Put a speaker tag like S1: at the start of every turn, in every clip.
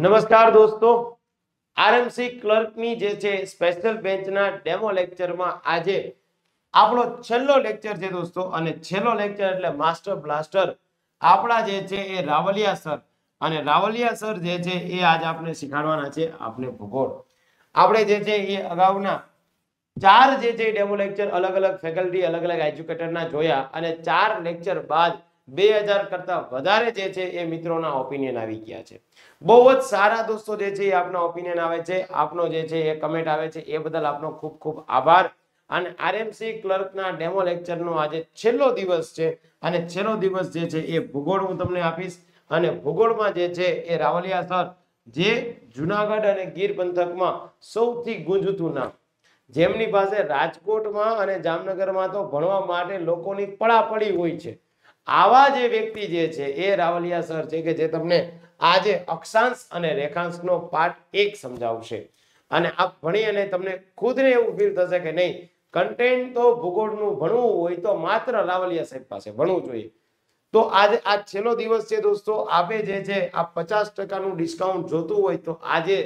S1: નમસ્કાર દોસ્તો આરએમસી ક્લર્કની જે છે સ્પેશિયલ બેન્ચના ડેમો લેક્ચરમાં આજે આપણો છેલ્લો લેક્ચર છે દોસ્તો અને છેલ્લો લેક્ચર એટલે માસ્ટર બ્લાસ્ટર આપણા જે છે એ રાવલિયા સર અને રાવલિયા સર જે છે એ આજ આપણે શીખવાડવાના છે આપણે ભૂગોળ આપણે જે છે એ અગાઉના ચાર જે છે ડેમો લેક્ચર અલગ અલગ ફેકલ્ટી અલગ અલગ એજ્યુકેટરના જોયા અને ચાર લેક્ચર બાદ બે હજાર કરતા વધારે જે છે એ મિત્રોના ઓપિનિયન આવી ગયા છે બહુ જ સારા દોસ્તો જે છે એ આપના ઓપિનિયન આવે છે આપનો જે છે એ કમેન્ટ આવે છે એ બદલ આપનો ખૂબ ખૂબ આભાર અને આરએમસી ક્લર્કના ડેમો લેક્ચરનો આજે છેલ્લો દિવસ છે અને છેલ્લો દિવસ જે છે એ ભૂગોળ હું તમને આપીશ અને ભૂગોળમાં જે છે એ રાવલિયા સર જે જુનાગઢ અને ગીર પંથકમાં સૌથી ગુંજતું નામ જેમની પાસે રાજકોટમાં અને જામનગરમાં તો ભણવા માટે લોકોની પડાપડી હોય છે આવા જે વ્યક્તિ જે છે એ રાવલિયા સર છે કે જે તમને આજે અક્ષાંશ અને રેખાંશ નો પાઠ એક સમજાવશે અને આપ ભણી અને તમને ખુદને એવું ફીલ થશે કે નહીં કન્ટેન્ટ તો ભૂગોળનું ભણવું હોય તો માત્ર રાવલિયા સાહેબ પાસે ભણવું જોઈએ તો આજે આ છેલ્લો દિવસ છે દોસ્તો આપે જે છે આ પચાસ ટકાનું ડિસ્કાઉન્ટ જોતું હોય તો આજે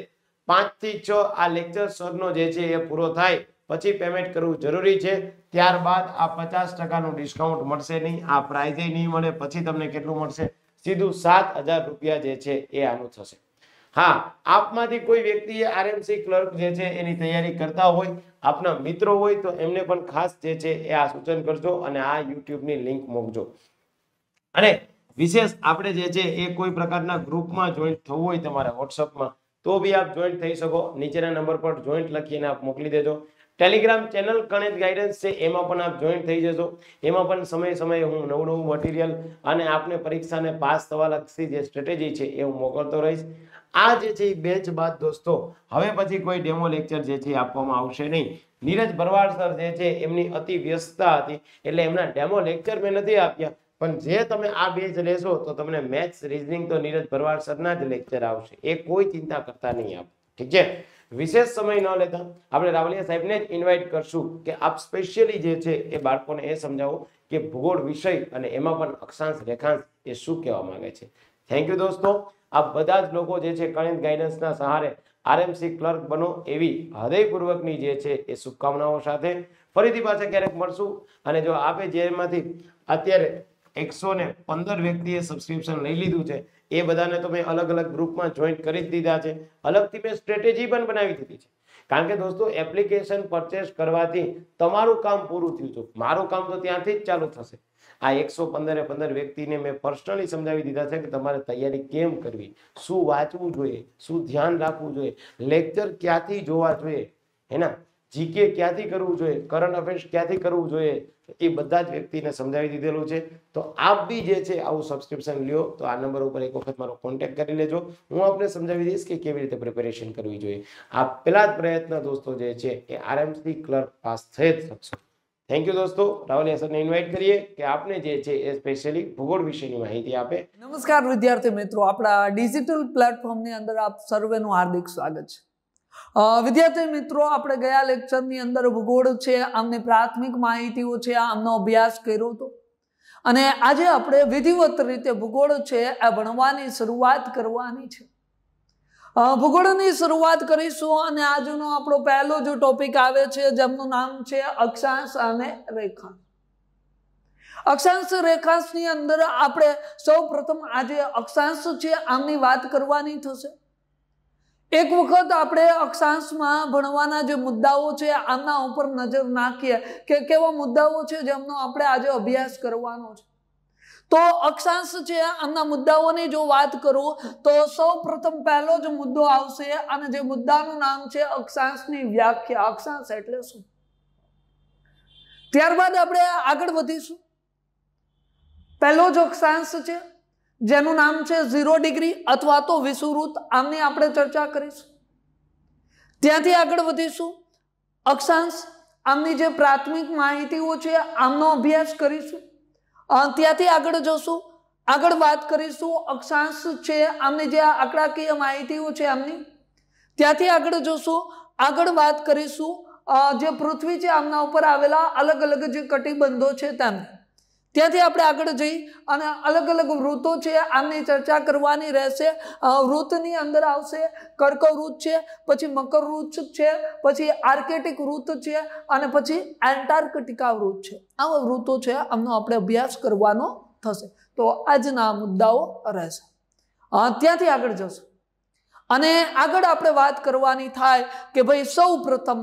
S1: પાંચ થી છ આ લેક્ચર સરનો જે છે એ પૂરો થાય પછી પેમેન્ટ કરવું જરૂરી છે ત્યારબાદ આ પચાસ ટકાનું ડિસ્કાઉન્ટ મળશે નહીં આ પ્રાઇઝે નહીં મળે પછી તમને કેટલું મળશે સીધું સાત હજાર રૂપિયા જે છે એ આનું થશે હા આપમાંથી કોઈ વ્યક્તિ આરએમસી ક્લર્ક જે છે એની તૈયારી કરતા હોય આપના મિત્રો હોય તો એમને પણ ખાસ જે છે એ આ સૂચન કરજો અને આ યુટ્યુબની લિંક મોકજો અને વિશેષ આપણે જે છે એ કોઈ પ્રકારના ગ્રુપમાં જોઈન્ટ થવું હોય તમારા વોટ્સઅપમાં તો બી આપ જોઈન્ટ થઈ શકો નીચેના નંબર પર જોઈન્ટ લખીને આપ મોકલી દેજો ટેલિગ્રામ ચેનલ ગણિત ગાઈડન્સ છે એમાં પણ આપ જોઈન થઈ જશો એમાં પણ સમય સમયે હું નવું નવું મટીરિયલ અને આપને પરીક્ષાને પાસ થવા લક્ષી જે સ્ટ્રેટેજી છે એ હું મોકલતો રહીશ આ જે છે એ બેચ બાદ દોસ્તો હવે પછી કોઈ ડેમો લેક્ચર જે છે આપવામાં આવશે નહીં નીરજ ભરવાડ સર જે છે એમની અતિ વ્યસ્તતા હતી એટલે એમના ડેમો લેક્ચર મેં નથી આપ્યા પણ જે તમે આ બેચ લેશો તો તમને મેથ્સ રીઝનિંગ તો નીરજ ભરવાડ સરના જ લેક્ચર આવશે એ કોઈ ચિંતા કરતા નહીં આપ ઠીક છે વિશેષ સમય ન લેતા આપણે રાવલિયા સાહેબને જ ઇન્વાઇટ કરશું કે આપ સ્પેશિયલી જે છે એ બાળકોને એ સમજાવો કે ભૂગોળ વિષય અને એમાં પણ અક્ષાંશ રેખાંશ એ શું કહેવા માંગે છે થેન્ક યુ દોસ્તો આ બધા જ લોકો જે છે ગણિત ગાઈડન્સના સહારે આરએમસી ક્લર્ક બનો એવી હૃદયપૂર્વકની જે છે એ શુભકામનાઓ સાથે ફરીથી પાછા ક્યારેક મળશું અને જો આપે જેમાંથી અત્યારે એકસો ને પંદર વ્યક્તિએ સબસ્ક્રિપ્શન લઈ લીધું છે એ બધાને તો મેં અલગ અલગ ગ્રુપમાં જોઈન્ટ કરી જ દીધા છે અલગથી મેં સ્ટ્રેટેજી પણ બનાવી દીધી છે કારણ કે દોસ્તો એપ્લિકેશન પરચેસ કરવાથી તમારું કામ પૂરું થયું છે મારું કામ તો ત્યાંથી જ ચાલુ થશે આ એકસો પંદરે પંદર વ્યક્તિને મેં પર્સનલી સમજાવી દીધા છે કે તમારે તૈયારી કેમ કરવી શું વાંચવું જોઈએ શું ધ્યાન રાખવું જોઈએ લેક્ચર ક્યાંથી જોવા જોઈએ હે ના જીકે ક્યાંથી કરવું જોઈએ કરંટ અફેર્સ ક્યાંથી કરવું જોઈએ એ બધા જ વ્યક્તિને સમજાવી દીધેલું છે તો આપ બી જે છે આવું સબસ્ક્રિપ્શન લ્યો તો આ નંબર ઉપર એક વખત મારો કોન્ટેક્ટ કરી લેજો હું આપને સમજાવી દઈશ કે કેવી રીતે પ્રિપેરેશન કરવી જોઈએ આ પહેલા જ પ્રયત્ન દોસ્તો જે છે એ આરામથી ક્લર્ક પાસ થઈ જ શકશો થેન્ક યુ દોસ્તો રાહુલ સરને ઇન્વાઇટ કરીએ કે આપને જે છે એ સ્પેશિયલી ભૂગોળ વિશેની માહિતી આપે
S2: નમસ્કાર વિદ્યાર્થી મિત્રો આપણા ડિજિટલ પ્લેટફોર્મની અંદર આપ સર્વેનું હાર્દિક સ્વાગત છે વિદ્યાર્થી મિત્રો આપણે ગયા લેક્ચરની અંદર ભૂગોળ છે આમની પ્રાથમિક માહિતીઓ છે આમનો અભ્યાસ કર્યો હતો અને આજે આપણે વિધિવત રીતે ભૂગોળ છે આ ભણવાની શરૂઆત કરવાની છે ભૂગોળની શરૂઆત કરીશું અને આજનો આપણો પહેલો જો ટોપિક આવે છે જેમનું નામ છે અક્ષાંશ અને રેખાંશ અક્ષાંશ રેખાંશની અંદર આપણે સૌ પ્રથમ આજે અક્ષાંશ છે આમની વાત કરવાની થશે એક વખત આપણે અક્ષાંશમાં ભણવાના જે મુદ્દાઓ છે આના ઉપર નજર નાખીએ કે કેવા મુદ્દાઓ છે જેમનો આપણે આજે અભ્યાસ કરવાનો છે તો અક્ષાંશ છે આમના મુદ્દાઓની જો વાત કરું તો સૌ પ્રથમ પહેલો જ મુદ્દો આવશે અને જે મુદ્દાનું નામ છે અક્ષાંશની વ્યાખ્યા અક્ષાંશ એટલે શું ત્યારબાદ આપણે આગળ વધીશું પહેલો જ અક્ષાંશ છે જેનું નામ છે ઝીરો ડિગ્રી અથવા તો વિષુવૃત આમની આપણે ચર્ચા કરીશું ત્યાંથી આગળ વધીશું અક્ષાંશ આમની જે પ્રાથમિક માહિતીઓ છે આમનો અભ્યાસ કરીશું ત્યાંથી આગળ જશું આગળ વાત કરીશું અક્ષાંશ છે આમની જે આંકડાકીય માહિતીઓ છે આમની ત્યાંથી આગળ જોશું આગળ વાત કરીશું જે પૃથ્વી છે આમના ઉપર આવેલા અલગ અલગ જે કટિબંધો છે તેમની ત્યાંથી આપણે આગળ જઈ અને અલગ અલગ વૃત્તો છે આમની ચર્ચા કરવાની રહેશે વૃત્તની અંદર આવશે કર્કવૃત છે પછી મકર વૃત્ત છે પછી આર્કેટિક વૃત્ત છે અને પછી એન્ટાર્કટિકા વૃત છે આવા વૃત્તો છે આમનો આપણે અભ્યાસ કરવાનો થશે તો આજના મુદ્દાઓ રહેશે ત્યાંથી આગળ જશું અને આગળ આપણે વાત કરવાની થાય કે ભાઈ સૌ પ્રથમ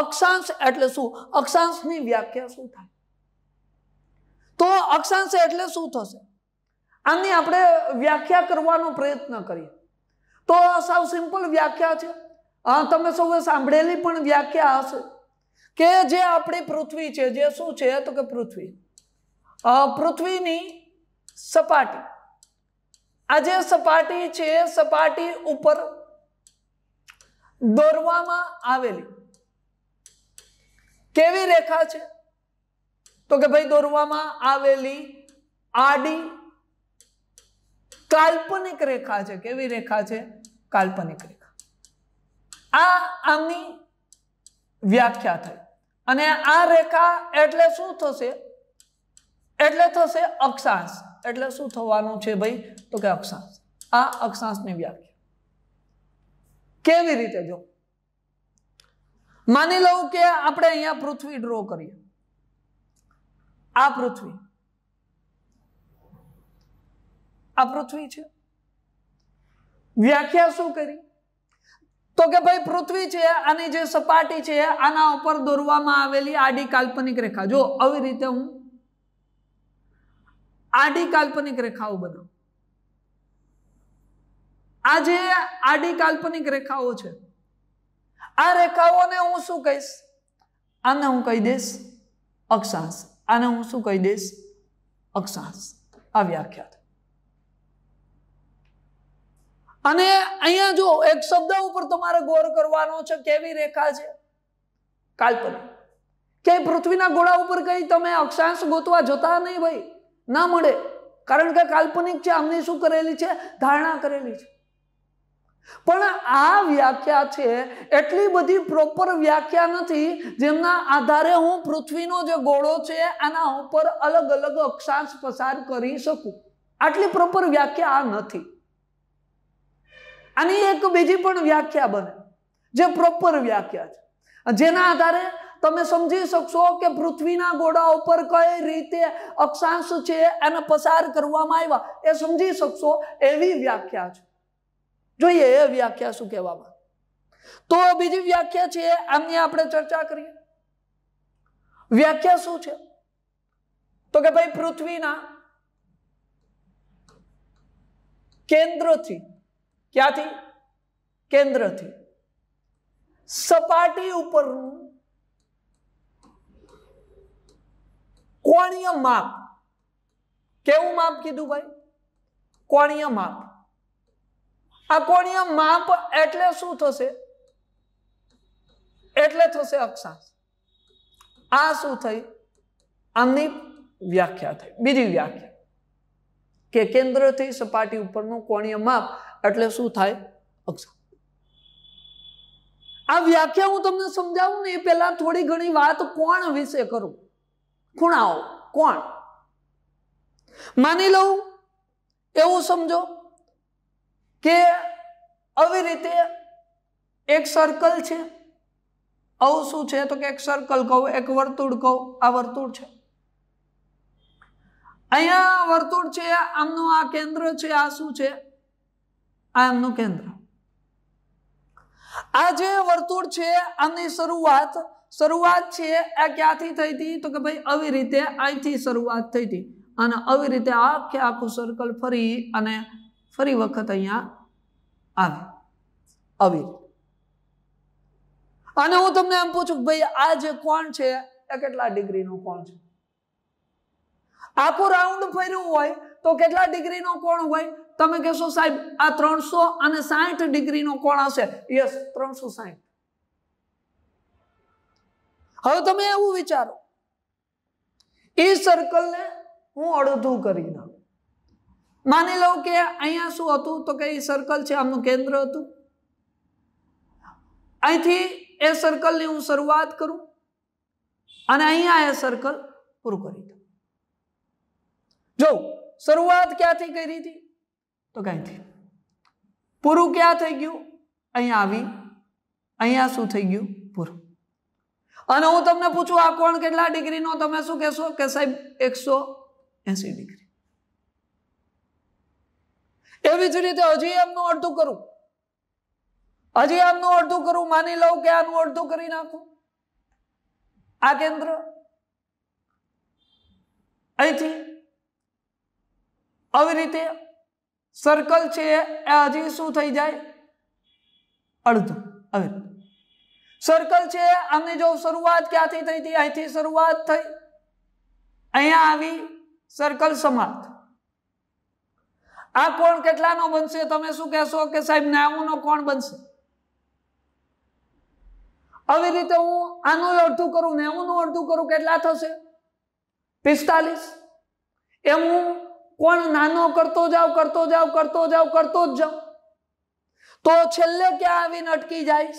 S2: અક્ષાંશ એટલે શું અક્ષાંશની વ્યાખ્યા શું થાય તો અક્ષાંશ એટલે શું થશે આની આપણે વ્યાખ્યા કરવાનો પ્રયત્ન કરીએ તો સાવ સિમ્પલ વ્યાખ્યા છે હા તમે સૌએ સાંભળેલી પણ વ્યાખ્યા હશે કે જે આપણી પૃથ્વી છે જે શું છે તો કે પૃથ્વી પૃથ્વીની સપાટી આ જે સપાટી છે સપાટી ઉપર દોરવામાં આવેલી કેવી રેખા છે તો કે ભાઈ દોરવામાં આવેલી આડી કાલ્પનિક રેખા છે કેવી રેખા છે કાલ્પનિક રેખા આ આમની વ્યાખ્યા થઈ અને આ રેખા એટલે શું થશે એટલે થશે અક્ષાંશ એટલે શું થવાનું છે ભાઈ તો કે અક્ષાંશ આ અક્ષાંશની વ્યાખ્યા કેવી રીતે જો માની લઉં કે આપણે અહીંયા પૃથ્વી ડ્રો કરીએ આ પૃથ્વી આ પૃથ્વી છે વ્યાખ્યા શું કરી તો કે ભાઈ પૃથ્વી છે આની જે સપાટી છે આના ઉપર દોરવામાં આવેલી આડી કાલ્પનિક રેખા જો આવી રીતે હું આડી કાલ્પનિક રેખાઓ બનાવું આ જે આડી કાલ્પનિક રેખાઓ છે આ રેખાઓને હું શું કહીશ આને હું કહી દઈશ અક્ષાંશ આને હું શું કહી દઈશ અક્ષાંશ આ વ્યાખ્યા અને અહીંયા જો એક શબ્દ ઉપર તમારે ગોર કરવાનો છે કેવી રેખા છે કાલ્પનિક કે પૃથ્વીના ગોળા ઉપર કઈ તમે અક્ષાંશ ગોતવા જતા નહીં ભાઈ ના મળે કારણ કે કાલ્પનિક છે અમને શું કરેલી છે ધારણા કરેલી છે પણ આ વ્યાખ્યા છે એટલી બધી પ્રોપર વ્યાખ્યા નથી જેમના આધારે હું પૃથ્વીનો જે ગોળો છે આના ઉપર અલગ અલગ અક્ષાંશ પસાર કરી શકું આટલી પ્રોપર વ્યાખ્યા આ નથી આની એક બીજી પણ વ્યાખ્યા બને જે પ્રોપર વ્યાખ્યા છે જેના આધારે તમે સમજી શકશો કે પૃથ્વીના ગોળા ઉપર કઈ રીતે અક્ષાંશ છે એને પસાર કરવામાં આવ્યા એ સમજી શકશો એવી વ્યાખ્યા છે જોઈએ એ વ્યાખ્યા શું કહેવામાં તો બીજી વ્યાખ્યા છે આમની આપણે ચર્ચા કરીએ વ્યાખ્યા શું છે તો કે ભાઈ પૃથ્વીના કેન્દ્રથી ક્યાંથી કેન્દ્રથી સપાટી ઉપરનું કોણીય માપ કેવું માપ કીધું ભાઈ કોણીય માપ અકોણીય માપ એટલે શું થશે એટલે થશે અક્ષાંશ આ શું થઈ આમની વ્યાખ્યા થઈ બીજી વ્યાખ્યા કે કેન્દ્રથી સપાટી ઉપરનું કોણીય માપ એટલે શું થાય અક્ષાંશ આ વ્યાખ્યા હું તમને સમજાવું ને એ પહેલા થોડી ઘણી વાત કોણ વિશે કરું ખૂણાઓ કોણ માની લઉં એવું સમજો કે આવી રીતે એક સર્કલ છે આવું શું છે તો કે એક સર્કલ કહું એક વર્તુળ કહું આ વર્તુળ છે અહીંયા વર્તુળ છે આમનું આ કેન્દ્ર છે આ શું છે આ એમનું કેન્દ્ર આ જે વર્તુળ છે આની શરૂઆત શરૂઆત છે આ ક્યાંથી થઈ હતી તો કે ભાઈ આવી રીતે અહીંથી શરૂઆત થઈ હતી અને આવી રીતે આખે આખું સર્કલ ફરી અને ફરી વખત અહીંયા આવે આવી અને હું તમને એમ પૂછું કે ભાઈ આ જે કોણ છે એ કેટલા ડિગ્રીનો કોણ છે આખું રાઉન્ડ ફર્યું હોય તો કેટલા ડિગ્રીનો કોણ હોય તમે કહેશો સાહેબ આ ત્રણસો અને સાહીઠ ડિગ્રીનો કોણ હશે યસ ત્રણસો સાહીઠ હવે તમે એવું વિચારો એ સર્કલને હું અડધું કરી નાખું માની લો કે અહીંયા શું હતું તો કે એ સર્કલ છે આમનું કેન્દ્ર હતું અહીંથી એ સર્કલની હું શરૂઆત કરું અને અહીંયા એ સર્કલ પૂરું કરી દઉં જો શરૂઆત ક્યાંથી કરી હતી તો ક્યાંથી પૂરું ક્યાં થઈ ગયું અહીંયા આવી અહીંયા શું થઈ ગયું પૂરું અને હું તમને પૂછું આ કોણ કેટલા ડિગ્રીનો તમે શું કહેશો કે સાહેબ એકસો એંસી ડિગ્રી એવી જ રીતે હજી એમનું અડધું કરું હજી આમનું અડધું કરું માની લઉં કે આનું અડધું કરી નાખું આ કેન્દ્ર અહીંથી આવી રીતે સર્કલ છે એ હજી શું થઈ જાય અડધું હવે સર્કલ છે આમની જો શરૂઆત ક્યાંથી થઈ હતી અહીંથી શરૂઆત થઈ અહીંયા આવી સર્કલ સમાપ્ત આ કોણ કેટલાનો બનશે તમે શું કહેશો કે સાહેબ નો કોણ બનશે આવી રીતે હું આનું અડધું કરું નેવુંનું અડધું કરું કેટલા થશે પિસ્તાલીસ એમ હું કોણ નાનો કરતો જાઉં કરતો જાઉં કરતો જાઉં કરતો જ જાઉં તો છેલ્લે ક્યાં આવીને અટકી જાય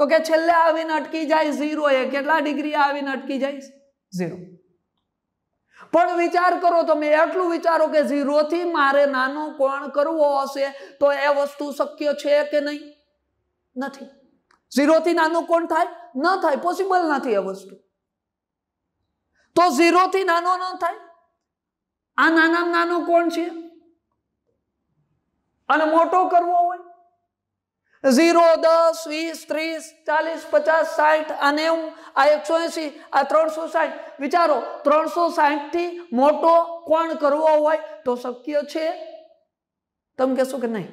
S2: તો કે છેલ્લે આવીને અટકી જાય ઝીરો એ કેટલા ડિગ્રી આવીને અટકી જાય ઝીરો પણ વિચાર કરો તમે એટલું વિચારો કે ઝીરોથી મારે નાનો કોણ કરવો હશે તો એ વસ્તુ શક્ય છે કે નહીં નથી ઝીરોથી નાનો કોણ થાય ન થાય પોસિબલ નથી એ વસ્તુ તો ઝીરોથી નાનો ન થાય આ નાનામાં નાનો કોણ છે અને મોટો કરવો હોય ઝીરો દસ વીસ ત્રીસ ચાલીસ પચાસ સાઠ અને નેવું આ એકસો એંસી આ ત્રણસો સાઠ વિચારો ત્રણસો સાઠથી મોટો કોણ કરવો હોય તો શક્ય છે તમે કહેશો કે નહીં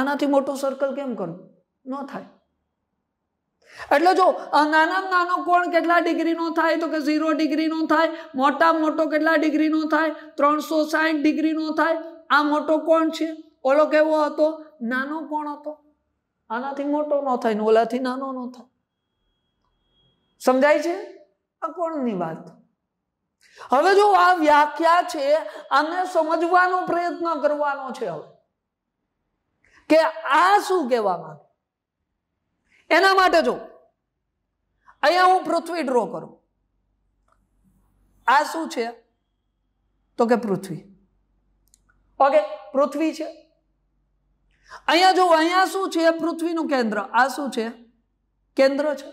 S2: આનાથી મોટો સર્કલ કેમ કરવું ન થાય એટલે જો નાના નાનો કોણ કેટલા ડિગ્રીનો થાય તો કે ઝીરો ડિગ્રીનો થાય મોટા મોટો કેટલા ડિગ્રીનો થાય ત્રણસો સાઠ ડિગ્રીનો થાય આ મોટો કોણ છે ઓલો કેવો હતો નાનો કોણ હતો આનાથી મોટો ન થાય ને ઓલાથી નાનો ન થાય સમજાય છે આ કોણની વાત હવે જો આ વ્યાખ્યા છે આને સમજવાનો પ્રયત્ન કરવાનો છે હવે કે આ શું કહેવામાં એના માટે જો અહીંયા હું પૃથ્વી ડ્રો કરું આ શું છે તો કે પૃથ્વી ઓકે પૃથ્વી છે અહીંયા જો અહીંયા શું છે પૃથ્વીનું કેન્દ્ર આ શું છે કેન્દ્ર છે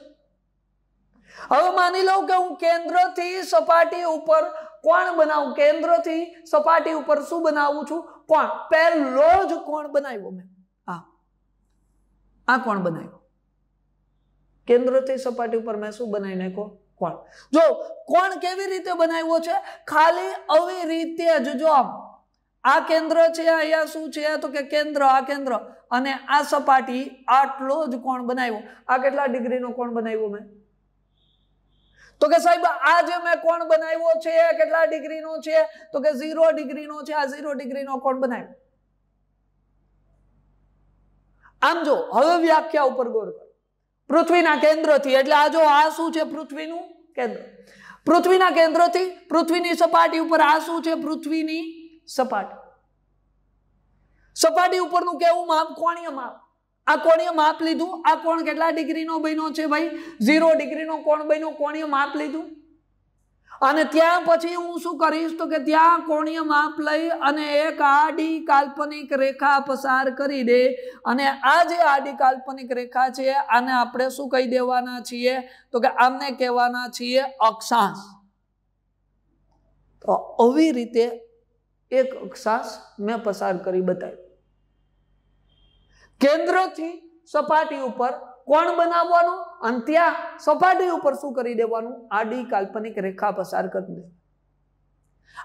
S2: હવે માની લઉં કે હું કેન્દ્રથી સપાટી ઉપર કોણ બનાવું કેન્દ્રથી સપાટી ઉપર શું બનાવું છું કોણ પહેલો જ કોણ બનાવ્યો મેં આ આ કોણ બનાવ્યો કેન્દ્રથી સપાટી ઉપર મેં શું બનાવી નાખો કોણ જો કોણ કેવી રીતે બનાવ્યો છે ખાલી આવી રીતે જ જો આમ આ કેન્દ્ર છે અહીંયા શું છે તો કે કેન્દ્ર આ કેન્દ્ર અને આ સપાટી આટલો જ કોણ બનાવ્યો આ કેટલા ડિગ્રીનો કોણ બનાવ્યો મેં તો કે સાહેબ આ જે મેં કોણ બનાવ્યો છે કેટલા ડિગ્રીનો છે તો કે ઝીરો ડિગ્રીનો છે આ ઝીરો ડિગ્રીનો કોણ બનાવ્યો આમ જો હવે વ્યાખ્યા ઉપર ગોળ કરો પૃથ્વીના કેન્દ્રથી એટલે આ જો આ શું છે પૃથ્વીનું કેન્દ્ર પૃથ્વીના કેન્દ્રથી પૃથ્વીની સપાટી ઉપર આ શું છે પૃથ્વીની સપાટ સપાટી ઉપરનું કેવું માપ કોણીય માપ આ કોણીય માપ લીધું આ કોણ કેટલા ડિગ્રીનો બન્યો છે ભાઈ ઝીરો ડિગ્રીનો કોણ બન્યો કોણીય માપ લીધું અને ત્યાં પછી હું શું કરીશ તો કે ત્યાં કોણીય માપ લઈ અને એક આડી કાલ્પનિક રેખા પસાર કરી દે અને આ જે આડી કાલ્પનિક રેખા છે આને આપણે શું કહી દેવાના છીએ તો કે આમને કહેવાના છીએ અક્ષાંશ તો આવી રીતે એક અક્ષાંશ મેં પસાર કરી બતાવી કેન્દ્રથી સપાટી ઉપર કોણ બનાવવાનું અને ત્યાં સપાટી ઉપર શું કરી દેવાનું આડી કાલ્પનિક રેખા પસાર કરી દે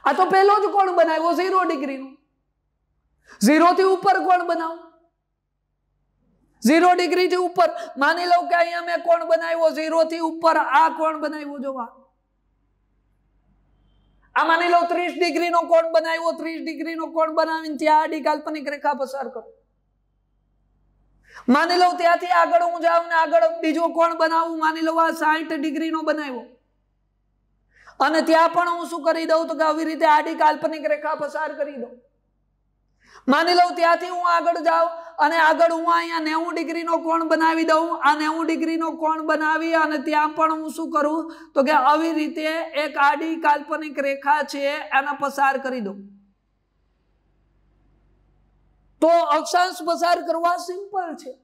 S2: આ તો પહેલો જ કોણ બનાવ્યો ઝીરો ડિગ્રીનું ઝીરોથી ઉપર કોણ બનાવ ઝીરો ડિગ્રીથી ઉપર માની લો કે અહીંયા મેં કોણ બનાવ્યો ઝીરોથી ઉપર આ કોણ બનાવ્યું જોવા આ માની લો ત્રીસ ડિગ્રીનો કોણ બનાવ્યો ત્રીસ ડિગ્રીનો કોણ બનાવીને ત્યાં આડી કાલ્પનિક રેખા પસાર કરો માની લો ત્યાંથી આગળ હું જાઉં ને આગળ બીજો કોણ બનાવું માની લો આ સાહીઠ ડિગ્રીનો બનાવ્યો અને ત્યાં પણ હું શું કરી દઉં તો કે આવી રીતે આડી કાલ્પનિક રેખા પસાર કરી દઉં માની લઉં ત્યાંથી હું આગળ જાઉં અને આગળ હું અહીંયા નેવું ડિગ્રીનો કોણ બનાવી દઉં આ નેવું ડિગ્રીનો કોણ બનાવી અને ત્યાં પણ હું શું કરું તો કે આવી રીતે એક આડી કાલ્પનિક રેખા છે એના પસાર કરી દઉં તો અક્ષાંશ પસાર કરવા સિમ્પલ છે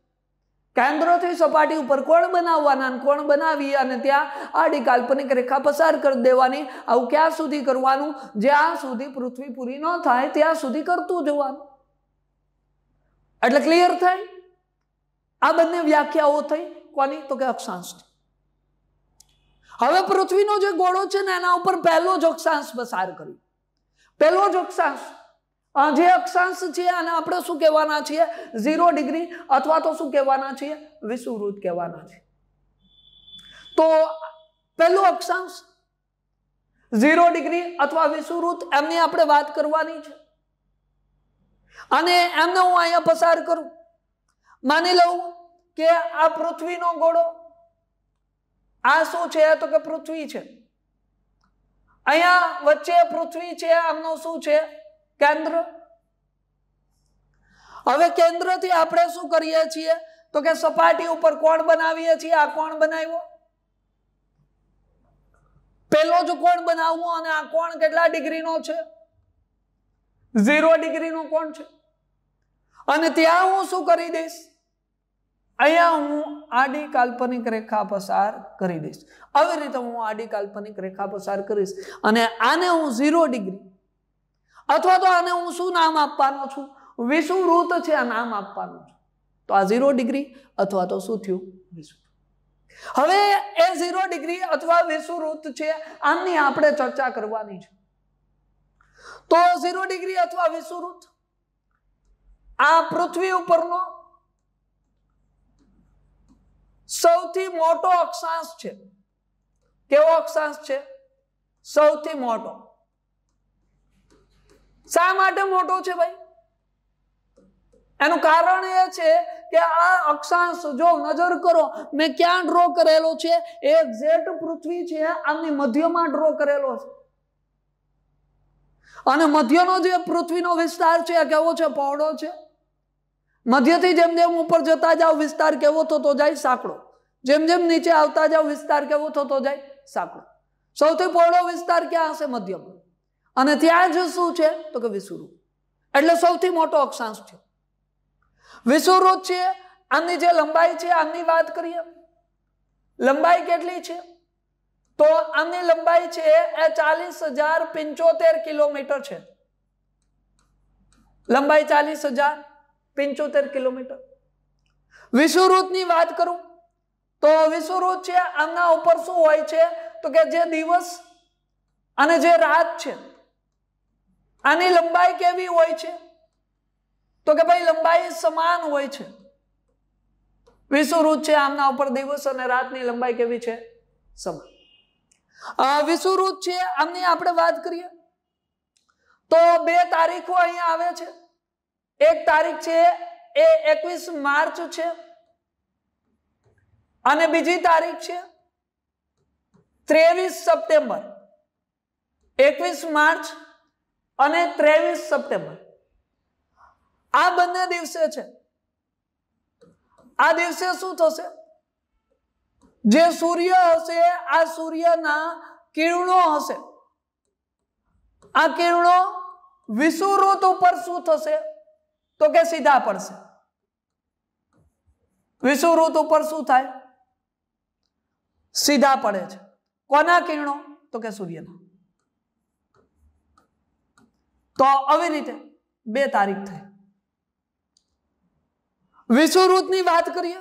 S2: કેન્દ્રથી સપાટી ઉપર કોણ બનાવવાના કોણ બનાવી અને ત્યાં આડી કાલ્પનિક રેખા પસાર કરી દેવાની આવું ક્યાં સુધી કરવાનું જ્યાં સુધી પૃથ્વી પૂરી ન થાય ત્યાં સુધી કરતું જવાનું એટલે ક્લિયર થાય આ બંને વ્યાખ્યાઓ થઈ કોની તો કે અક્ષાંશ હવે પૃથ્વીનો જે ગોળો છે ને એના ઉપર પહેલો જ અક્ષાંશ પસાર કર્યો પહેલો જ અક્ષાંશ જે અક્ષાંશ છે આને આપણે શું કહેવાના છીએ ઝીરો ડિગ્રી અથવા તો શું કહેવાના છીએ વિષુવૃત કહેવાના છે તો પહેલો અક્ષાંશ ઝીરો ડિગ્રી અથવા વિષુવૃત એમની આપણે વાત કરવાની છે અને એમને હું અહીંયા પસાર કરું માની લઉં કે આ પૃથ્વીનો ગોળો આ શું છે તો કે પૃથ્વી છે અહીંયા વચ્ચે પૃથ્વી છે આમનો શું છે કેન્દ્ર હવે કેન્દ્રથી આપણે શું કરીએ છીએ તો કે સપાટી ઉપર કોણ બનાવીએ છીએ આ કોણ બનાવ્યો પેલો જ કોણ બનાવવો અને આ કોણ કેટલા ડિગ્રીનો છે ઝીરો ડિગ્રીનો કોણ છે અને ત્યાં હું શું કરી દઈશ અહીંયા હું આડી કાલ્પનિક રેખા પસાર કરી દઈશ આવી રીતે હું આડી કાલ્પનિક રેખા પસાર કરીશ અને આને હું ઝીરો ડિગ્રી અથવા તો આને હું શું નામ આપવાનો છું વિષુવૃત છે આ નામ આપવાનું છું તો આ ઝીરો ડિગ્રી અથવા તો શું થયું વિષુ હવે એ ઝીરો ડિગ્રી અથવા વિષુવૃત છે આની આપણે ચર્ચા કરવાની છે તો ઝીરો ડિગ્રી અથવા વિષુવૃત આ પૃથ્વી ઉપરનો સૌથી મોટો અક્ષાંશ છે કેવો અક્ષાંશ છે સૌથી મોટો શા માટે મોટો છે ભાઈ એનું કારણ એ છે કે આ અક્ષાંશ જો નજર કરો મેં ક્યાં ડ્રો કરેલો છે એ એક્ઝેક્ટ પૃથ્વી છે આમની મધ્યમાં ડ્રો કરેલો છે અને મધ્યનો જે પૃથ્વીનો વિસ્તાર છે એ કેવો છે પહોળો છે મધ્યથી જેમ જેમ ઉપર જતા જાઓ વિસ્તાર કેવો થતો જાય સાંકડો જેમ જેમ નીચે આવતા જાઓ વિસ્તાર કેવો થતો જાય સાંકડો સૌથી પહોળો વિસ્તાર ક્યાં હશે મધ્યમ અને ત્યાં જ શું છે તો કે વિષુરૂપ એટલે સૌથી મોટો અક્ષાંશ છે વિષુરૂપ છે આમની જે લંબાઈ છે આમની વાત કરીએ લંબાઈ કેટલી છે તો આમની લંબાઈ છે એ ચાલીસ હજાર પંચોતેર કિલોમીટર છે લંબાઈ ચાલીસ હજાર પંચોતેર કિલોમીટર વિષુવૃતની વાત કરું તો વિષુવૃત છે આમના ઉપર શું હોય છે તો કે જે દિવસ અને જે રાત છે આની લંબાઈ કેવી હોય છે તો કે ભાઈ લંબાઈ સમાન હોય છે વિષુવૃત છે આમના ઉપર દિવસ અને રાતની લંબાઈ કેવી છે સમાન વિષુવૃત છે આમની આપણે વાત કરીએ તો બે તારીખો અહીંયા આવે છે એક તારીખ છે એ એકવીસ માર્ચ છે અને બીજી તારીખ છે ત્રેવીસ સપ્ટેમ્બર એકવીસ માર્ચ અને ત્રેવીસ સપ્ટેમ્બર આ બંને દિવસે છે આ દિવસે શું થશે જે સૂર્ય હશે આ સૂર્યના કિરણો હશે આ કિરણો વિષુવૃત ઉપર શું થશે તો કે સીધા પડશે વિષુવૃત ઉપર શું થાય સીધા પડે છે કોના કિરણો તો કે સૂર્યના તો આવી રીતે બે તારીખ થઈ વિષુવૃતની વાત કરીએ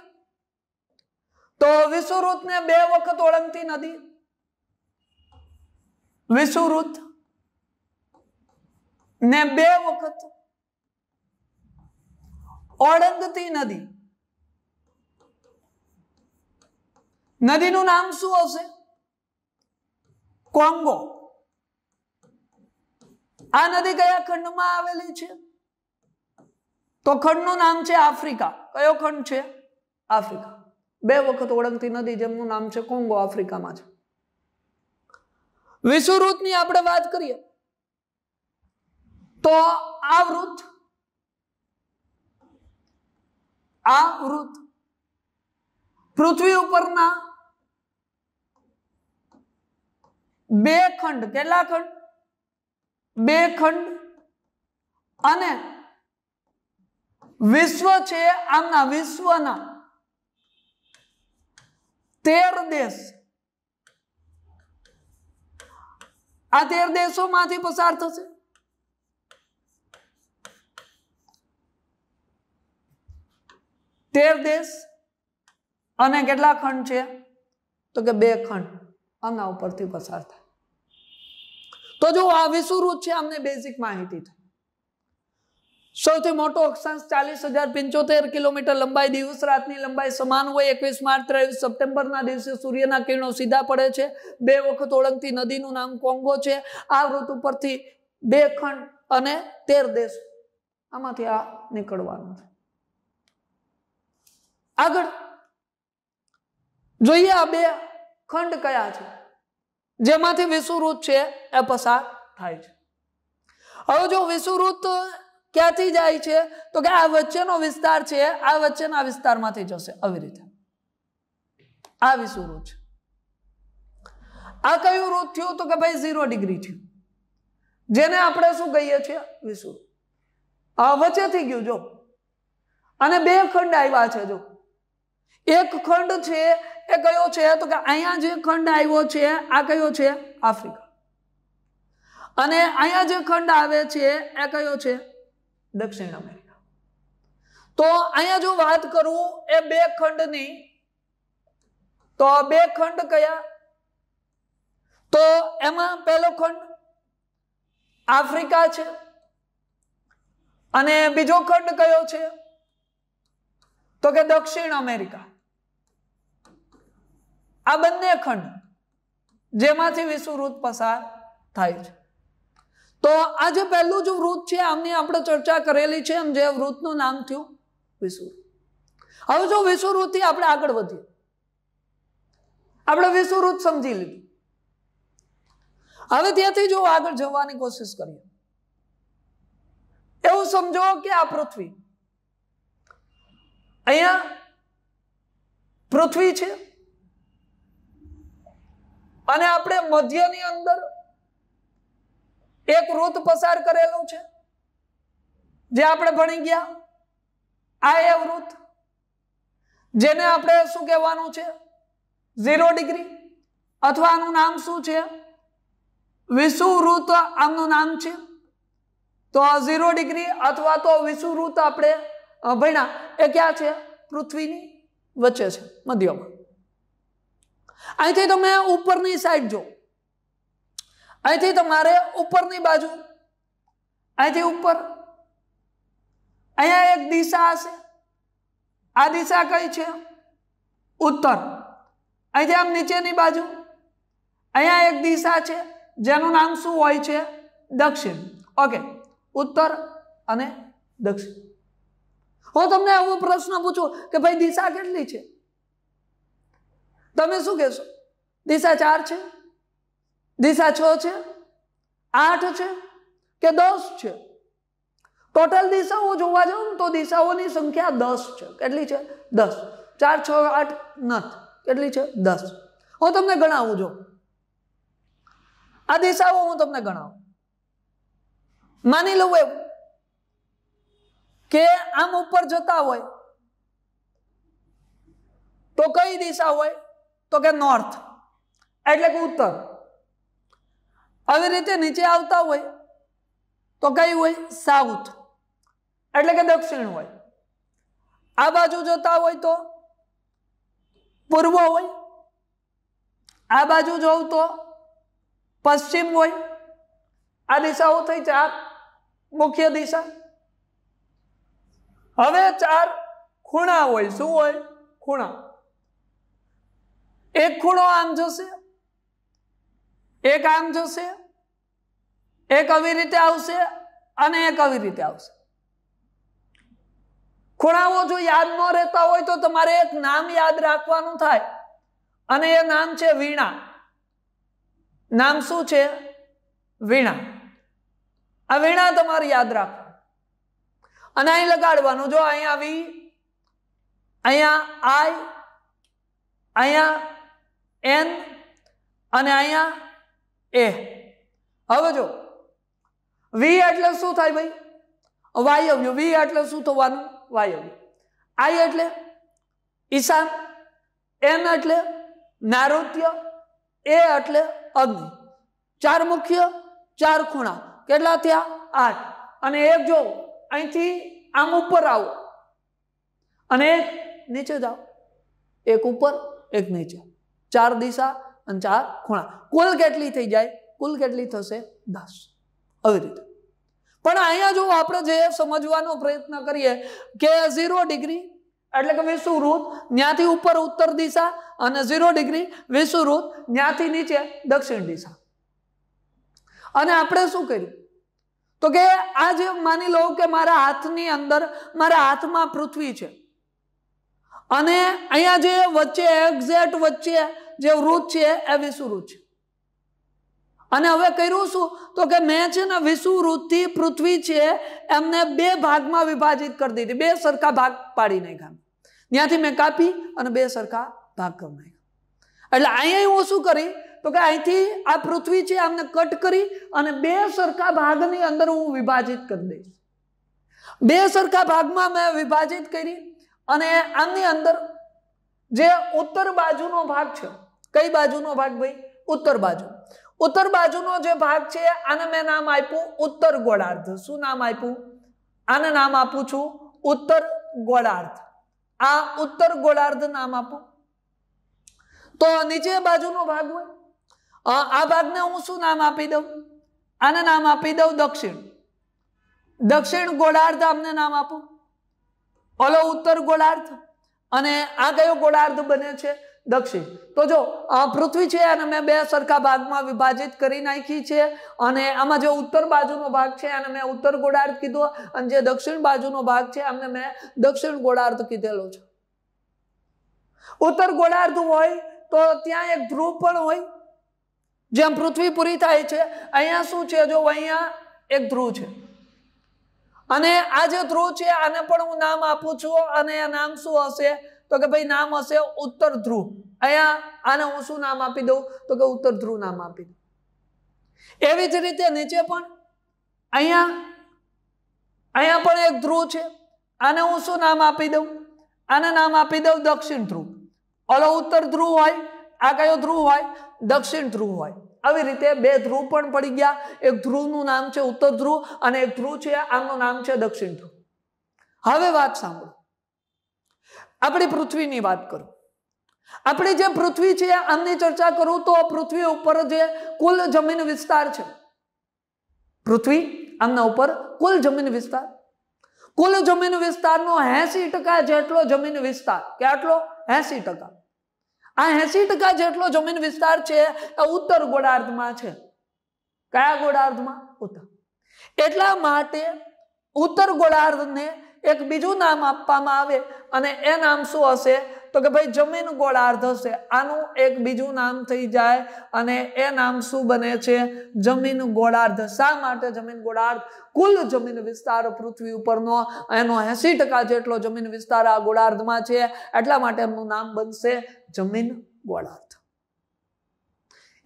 S2: તો વિષુવૃતને બે વખત ઓળંગતી નદી વિષુવૃત ને બે વખત ઓળંગતી નદી નદીનું નામ શું હશે કોંગો આ નદી કયા ખંડમાં આવેલી છે તો ખંડનું નામ છે આફ્રિકા કયો ખંડ છે આફ્રિકા બે વખત ઓળંગતી નદી જેમનું નામ છે કોંગો આફ્રિકામાં છે વિષુવૃતની આપણે વાત કરીએ તો આ વૃત્ત આ વૃત પૃથ્વી ઉપરના બે ખંડ કેટલા ખંડ બે ખંડ અને વિશ્વ છે આમના વિશ્વના તેર દેશ આ તેર દેશોમાંથી પસાર થશે તેર દેશ અને કેટલા ખંડ છે તો કે બે ખંડ આના ઉપરથી પસાર થાય તો જો આ વિષુવૃત છે અમને બેઝિક માહિતી થઈ સૌથી મોટો અક્ષાંશ ચાલીસ હજાર પંચોતેર કિલોમીટર લંબાઈ દિવસ રાતની લંબાઈ સમાન હોય એકવીસ માર્ચ ત્રેવીસ સપ્ટેમ્બરના દિવસે સૂર્યના કિરણો સીધા પડે છે બે વખત ઓળંગતી નદીનું નામ કોંગો છે આ ઋતુ પરથી બે ખંડ અને તેર દેશ આમાંથી આ નીકળવાનું છે આગળ જોઈએ આ બે ખંડ કયા છે જેમાંથી વિષુવૃત છે એ પસાર થાય છે હવે જો વિષુવૃત ક્યાંથી જાય છે તો કે આ વચ્ચેનો વિસ્તાર છે આ વચ્ચેના વિસ્તારમાંથી જશે આવી રીતે આ વિષુવૃત છે આ કયું રૂટ થયું તો કે ભાઈ ઝીરો ડિગ્રી થયું જેને આપણે શું કહીએ છીએ વિષુવૃત આ વચ્ચેથી ગયું જો અને બે ખંડ આવ્યા છે જો એક ખંડ છે એ કયો છે તો કે અહીંયા જે ખંડ આવ્યો છે આ કયો છે આફ્રિકા અને અહીંયા જે ખંડ આવે છે એ કયો છે દક્ષિણ અમેરિકા તો અહીંયા જો વાત કરું એ બે ખંડની તો બે ખંડ કયા તો એમાં પહેલો ખંડ આફ્રિકા છે અને બીજો ખંડ કયો છે તો કે દક્ષિણ અમેરિકા આ બંને ખંડ જેમાંથી વિષુવવૃત્ત પસાર થાય છે તો આ જે પહેલું જ વૃત છે આમની આપણે ચર્ચા કરેલી છે એમ જે વૃતનું નામ થયું વિષુવૃત હવે જો વિષુવૃતથી આપણે આગળ વધીએ આપણે વિષુવૃત સમજી લીધું હવે ત્યાંથી જો આગળ જવાની કોશિશ કરીએ એવું સમજો કે આ પૃથ્વી અહીંયા પૃથ્વી છે અને આપણે મધ્યની અંદર એક ઋત પસાર કરેલું છે જે આપણે ભણી ગયા આ એ વૃત જેને આપણે શું કહેવાનું છે ઝીરો ડિગ્રી અથવા આનું નામ શું છે વિષુવૃત આમનું નામ છે તો આ ઝીરો ડિગ્રી અથવા તો વિષુવૃત આપણે ભણ્યા એ ક્યાં છે પૃથ્વીની વચ્ચે છે મધ્યમાં અહીંથી તમે ઉપરની સાઈડ જો અહીંથી તમારે ઉપરની બાજુ અહીંથી ઉપર અહીંયા એક દિશા હશે આ દિશા કઈ છે ઉત્તર અહીંથી આમ નીચેની બાજુ અહીંયા એક દિશા છે જેનું નામ શું હોય છે દક્ષિણ ઓકે ઉત્તર અને દક્ષિણ હું તમને એવો પ્રશ્ન પૂછું કે ભાઈ દિશા કેટલી છે તમે શું કહેશો દિશા ચાર છે દિશા છ છે આઠ છે કે દસ છે ટોટલ દિશાઓ જોવા જાઉં તો દિશાઓની સંખ્યા દસ છે કેટલી છે દસ ચાર છ આઠ નથી કેટલી છે દસ હું તમને ગણાવું જો આ દિશાઓ હું તમને ગણાવું માની લઉં એવું કે આમ ઉપર જતા હોય તો કઈ દિશા હોય તો કે નોર્થ એટલે કે ઉત્તર આવી રીતે નીચે આવતા હોય તો કઈ હોય સાઉથ એટલે કે દક્ષિણ હોય આ બાજુ જતા હોય તો પૂર્વ હોય આ બાજુ જોઉં તો પશ્ચિમ હોય આ દિશાઓ થઈ ચાર મુખ્ય દિશા હવે ચાર ખૂણા હોય શું હોય ખૂણા એક ખૂણો આમ જોશે એક આમ જોશે એક આવી રીતે આવશે અને એક આવી રીતે આવશે ખૂણાઓ જો યાદ ન રહેતા હોય તો તમારે એક નામ યાદ રાખવાનું થાય અને એ નામ છે વીણા નામ શું છે વીણા આ વીણા તમારે યાદ રાખો અને અહીં લગાડવાનું જો અહીંયા આવી અહીંયા આય અહીંયા એન અને અહીંયા એ હવે જો વી એટલે શું થાય ભાઈ વાયવ્ય વી એટલે શું થવાનું વાયવ્ય આઈ એટલે ઈશાન એન એટલે નારોત્ય એ એટલે અગ્નિ ચાર મુખ્ય ચાર ખૂણા કેટલા થયા આઠ અને એક જો અહીંથી આમ ઉપર આવો અને એક નીચે જાઓ એક ઉપર એક નીચે ચાર દિશા અને ચાર ખૂણા કુલ કેટલી થઈ જાય કુલ કેટલી થશે દસ આવી રીતે પણ અહીંયા જો આપણે જે સમજવાનો પ્રયત્ન કરીએ કે ઝીરો ડિગ્રી એટલે કે વિષુવૃત ત્યાંથી ઉપર ઉત્તર દિશા અને ઝીરો ડિગ્રી વિષુવૃત ત્યાંથી નીચે દક્ષિણ દિશા અને આપણે શું કર્યું તો કે આ જે માની લો કે મારા હાથની અંદર મારા હાથમાં પૃથ્વી છે અને અહીંયા જે વચ્ચે એક્ઝેક્ટ વચ્ચે જે વૃત છે એ વિષુવૃત છે અને હવે કર્યું શું તો કે મેં છે ને વિષુવૃતથી પૃથ્વી છે એમને બે ભાગમાં વિભાજિત કરી દીધી બે સરખા ભાગ પાડી નાખ્યા ત્યાંથી મેં કાપી અને બે સરખા ભાગ કરી નાખ્યા એટલે અહીંયા હું શું કરી તો કે અહીંથી આ પૃથ્વી છે આમને કટ કરી અને બે સરખા ભાગની અંદર હું વિભાજિત કરી દઈશ બે સરખા ભાગમાં મેં વિભાજિત કરી અને આમની અંદર જે ઉત્તર બાજુનો ભાગ છે કઈ બાજુનો ભાગ ભાઈ ઉત્તર બાજુ ઉત્તર બાજુનો જે ભાગ છે આને મેં નામ આપ્યું ઉત્તર ગોળાર્ધ શું નામ આપ્યું આને નામ આપું છું ઉત્તર ગોળાર્ધ આ ઉત્તર ગોળાર્ધ નામ આપું તો નીચે બાજુનો ભાગ હોય આ ભાગને હું શું નામ આપી દઉં આને નામ આપી દઉં દક્ષિણ દક્ષિણ ગોળાર્ધ આપને નામ આપું ઓલો ઉત્તર ગોળાર્ધ અને આ કયો ગોળાર્ધ બને છે દક્ષિણ તો જો આ પૃથ્વી છે અને મેં બે સરખા ભાગમાં વિભાજિત કરી નાખી છે અને આમાં જે ઉત્તર બાજુનો ભાગ છે અને મેં ઉત્તર ગોળાર્ધ કીધો અને જે દક્ષિણ બાજુનો ભાગ છે આમને મેં દક્ષિણ ગોળાર્ધ કીધેલો છે ઉત્તર ગોળાર્ધ હોય તો ત્યાં એક ધ્રુવ પણ હોય જેમ પૃથ્વી પૂરી થાય છે અહીંયા શું છે જો અહીંયા એક ધ્રુવ છે અને આ જે ધ્રુવ છે આને પણ હું નામ આપું છું અને આ નામ શું હશે તો કે ભાઈ નામ હશે ઉત્તર ધ્રુવ અહીંયા આને હું શું નામ આપી દઉં તો કે ઉત્તર ધ્રુવ નામ આપી દઉં એવી જ રીતે નીચે પણ અહીંયા અહીંયા પણ એક ધ્રુવ છે આને હું શું નામ આપી દઉં આને નામ આપી દઉં દક્ષિણ ધ્રુવ ઓલો ઉત્તર ધ્રુવ હોય આ કયો ધ્રુવ હોય દક્ષિણ ધ્રુવ હોય આવી રીતે બે ધ્રુવ પણ પડી ગયા એક ધ્રુવનું નામ છે ઉત્તર ધ્રુવ અને એક ધ્રુવ છે આનું નામ છે દક્ષિણ ધ્રુવ હવે વાત સાંભળો આપણે પૃથ્વીની વાત કરું આપણે જે પૃથ્વી છે આમની ચર્ચા કરું તો પૃથ્વી ઉપર જે કુલ જમીન વિસ્તાર છે પૃથ્વી આમના ઉપર કુલ જમીન વિસ્તાર કુલ જમીન વિસ્તારનો એસી ટકા જેટલો જમીન વિસ્તાર કે આટલો એસી ટકા આ એસી ટકા જેટલો જમીન વિસ્તાર છે એ ઉત્તર ગોળાર્ધમાં છે કયા ગોળાર્ધમાં ઉત્તર એટલા માટે ઉત્તર ગોળાર્ધને એક બીજું નામ આપવામાં આવે અને એ નામ શું હશે તો કે ભાઈ જમીન ગોળાર્ધ હશે આનું એક બીજું નામ થઈ જાય અને એ નામ શું બને છે જમીન ગોળાર્ધ શા માટે જમીન ગોળાર્ધ કુલ જમીન વિસ્તાર પૃથ્વી ઉપરનો એનો એસી ટકા જેટલો જમીન વિસ્તાર આ ગોળાર્ધમાં છે એટલા માટે એમનું નામ બનશે જમીન ગોળાર્ધ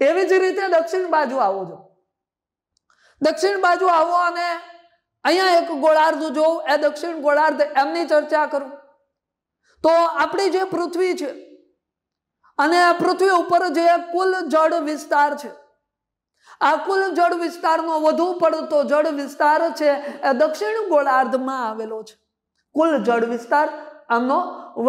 S2: એવી જ રીતે દક્ષિણ બાજુ આવો જો દક્ષિણ બાજુ આવો અને અહીંયા એક ગોળાર્ધ જોઉં એ દક્ષિણ ગોળાર્ધ એમની ચર્ચા કરું તો આપણી જે પૃથ્વી છે અને આ પૃથ્વી ઉપર જે કુલ જળ વિસ્તાર છે આ કુલ જળ વિસ્તારનો વધુ પડતો જળ વિસ્તાર છે એ દક્ષિણ ગોળાર્ધમાં આવેલો છે કુલ જળ વિસ્તાર આમનો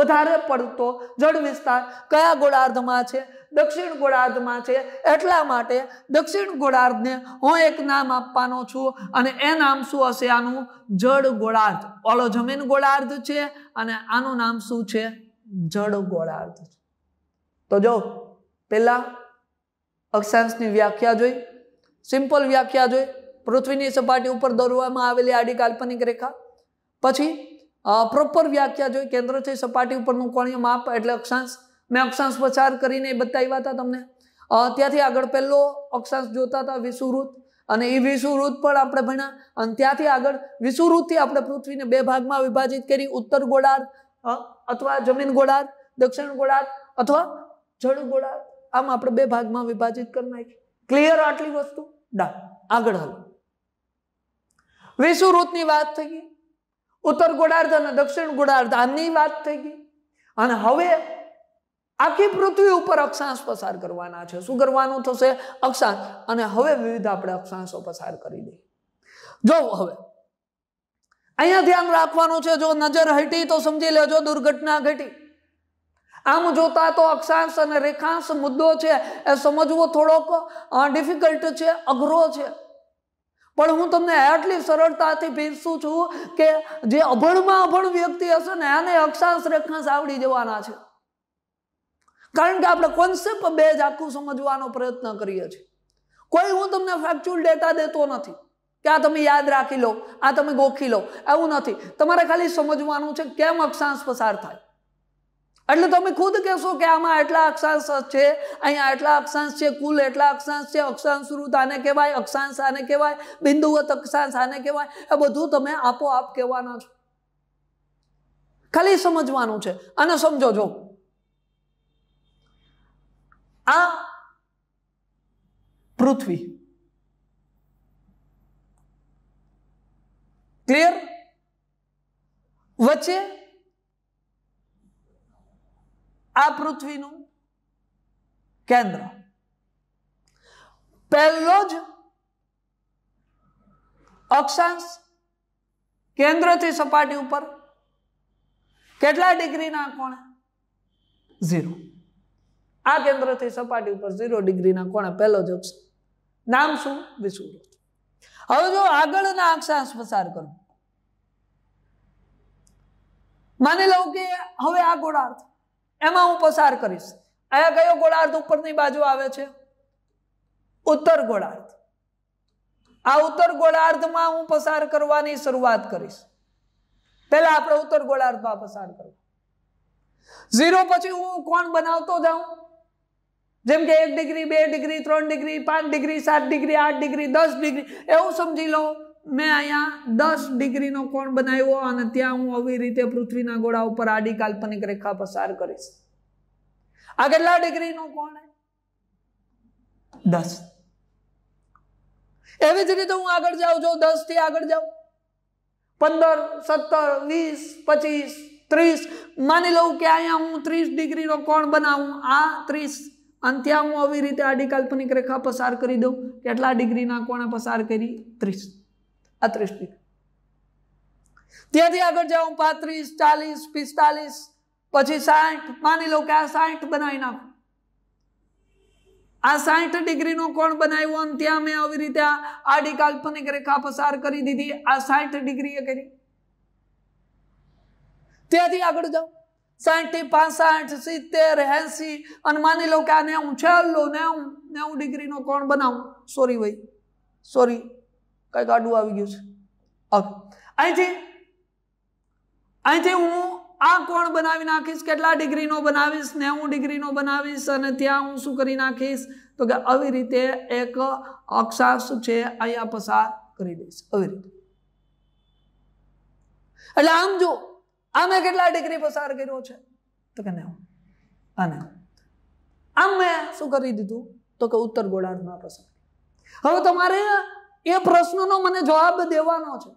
S2: વધારે પડતો જળ વિસ્તાર કયા ગોળાર્ધમાં છે દક્ષિણ ગોળાર્ધમાં છે એટલા માટે દક્ષિણ ગોળાર્ધને હું એક નામ આપવાનો છું અને એ નામ શું હશે આનું જળ ગોળાર્ધ ઓલો જમીન ગોળાર્ધ છે અને આનું નામ શું છે જળ ગોળાર્ધ તો જો પહેલાં અક્ષાંશની વ્યાખ્યા જોઈ સિમ્પલ વ્યાખ્યા જોઈ પૃથ્વીની સપાટી ઉપર દોરવામાં આવેલી આડી કાલ્પનિક રેખા પછી પ્રોપર વ્યાખ્યા જોઈ કેન્દ્રથી સપાટી ઉપરનું કોણીય માપ એટલે અક્ષાંશ મેં અક્ષાંશ પસાર કરીને બતાવ્યા હતા તમને ત્યાંથી આગળ પહેલો અક્ષાંશ જોતા હતા વિષુવૃત અને એ વિષુવૃત પણ આપણે ભણ્યા અને ત્યાંથી આગળ વિષુવૃતથી આપણે પૃથ્વીને બે ભાગમાં વિભાજિત કરી ઉત્તર ગોળાર્ધ અથવા જમીન ગોળાર્ધ દક્ષિણ ગોળાર્ધ અથવા જળ ગોળાર્ધ આમ આપણે બે ભાગમાં વિભાજિત કરી નાખી ક્લિયર આટલી વસ્તુ ડા આગળ હલો વિષુવૃતની વાત થઈ ગઈ ઉત્તર ગોળાર્ધ અને દક્ષિણ ગોળાર્ધ આની વાત થઈ ગઈ અને હવે આખી પૃથ્વી ઉપર અક્ષાંશ પસાર કરવાના છે શું કરવાનું થશે અક્ષાંશ અને હવે વિવિધ આપણે અક્ષાંશો પસાર કરી દઈએ જો હવે અહીંયા ધ્યાન રાખવાનું છે જો નજર હટી તો સમજી લેજો દુર્ઘટના ઘટી આમ જોતા તો અક્ષાંશ અને રેખાંશ મુદ્દો છે એ સમજવો થોડોક ડિફિકલ્ટ છે અઘરો છે પણ હું તમને આટલી સરળતાથી ભેજું છું કે જે અભણમાં અભણ વ્યક્તિ હશે ને આને અક્ષાંશ રેખાંશ આવડી જવાના છે કારણ કે આપણે કોન્સેપ્ટ બે જ આખું સમજવાનો પ્રયત્ન કરીએ છીએ કોઈ હું તમને ફેક્ચ્યુઅલ ડેટા દેતો નથી કે આ તમે યાદ રાખી લો આ તમે ગોખી લો એવું નથી તમારે ખાલી સમજવાનું છે કેમ અક્ષાંશ પસાર થાય એટલે તમે ખુદ કહેશો કે આમાં એટલા અક્ષાંશ છે અહીંયા એટલા અક્ષાંશ છે કુલ એટલા અક્ષાંશ છે અક્ષાંશ રૂત આને કહેવાય અક્ષાંશ આને કહેવાય બિંદુવત અક્ષાંશ આને કહેવાય એ બધું તમે આપોઆપ કહેવાના છો ખાલી સમજવાનું છે અને સમજો જો આ પૃથ્વી ક્લિયર વચ્ચે આ પૃથ્વીનું કેન્દ્ર પહેલો જ અક્ષાંશ કેન્દ્રથી સપાટી ઉપર કેટલા ડિગ્રીના કોણે ઝીરો આ કેન્દ્રથી સપાટી ઉપર ઝીરો ડિગ્રીના કોણે પહેલો જગશે નામ શું વિષુવવૃત્ત હવે જો આગળના અક્ષાંશ પસાર કરો માની લઉં કે હવે આ ગોળાર્થ એમાં હું પસાર કરીશ અહીંયા કયો ગોળાર્થ ઉપરની બાજુ આવે છે ઉત્તર ગોળાર્થ આ ઉત્તર ગોળાર્ધમાં હું પસાર કરવાની શરૂઆત કરીશ પહેલા આપણે ઉત્તર ગોળાર્ધમાં પસાર કરવું ઝીરો પછી હું કોણ બનાવતો જાઉં જેમ કે એક ડિગ્રી બે ડિગ્રી ત્રણ ડિગ્રી પાંચ ડિગ્રી સાત ડિગ્રી આઠ ડિગ્રી દસ ડિગ્રી એવું સમજી લો મેં અહીંયા દસ ડિગ્રીનો કોણ બનાવ્યો અને ત્યાં હું આવી રીતે પૃથ્વીના ગોળા ઉપર આડી કાલ્પનિક રેખા પસાર કરીશ આ કેટલા ડિગ્રીનો કોણ દસ એવી જ રીતે હું આગળ જાઉં છું દસ થી આગળ જાઉં પંદર સત્તર વીસ પચીસ ત્રીસ માની લઉં કે અહીંયા હું ત્રીસ ડિગ્રીનો કોણ બનાવું આ ત્રીસ અને હું આવી રીતે આડી કાલ્પનિક રેખા પસાર કરી દઉં કેટલા ડિગ્રીના કોણે પસાર કરી ત્રીસ આ ત્રીસ ડિગ્રી ત્યાંથી આગળ જાઉં પાંત્રીસ ચાલીસ પિસ્તાલીસ પછી સાઠ માની લો કે આ સાઠ બનાવી નાખું આ સાઠ ડિગ્રીનો કોણ બનાવ્યો અને ત્યાં મેં આવી રીતે આડી કાલ્પનિક રેખા પસાર કરી દીધી આ સાઠ ડિગ્રીએ કરી ત્યાંથી આગળ જાઉં સાઠથી પાસઠ સિત્તેર એસી અને માની લો કે આ નેવું છેલ્લો નેવું નેવું ડિગ્રીનો કોણ બનાવું સોરી ભાઈ સોરી કંઈક આડું આવી ગયું છે અહીંથી અહીંથી હું આ કોણ બનાવી નાખીશ કેટલા ડિગ્રીનો બનાવીશ નેવું ડિગ્રીનો બનાવીશ અને ત્યાં હું શું કરી નાખીશ તો કે આવી રીતે એક અક્ષાસ છે અહીંયા પસાર કરી દઈશ આવી રીતે એટલે આમ જો આમે કેટલા ડિગ્રી પસાર કર્યો છે તો કે નેવું આ આમ મેં શું કરી દીધું તો કે ઉત્તર ગોળાર્ધમાં પસાર હવે તમારે એ પ્રશ્નનો મને જવાબ દેવાનો છે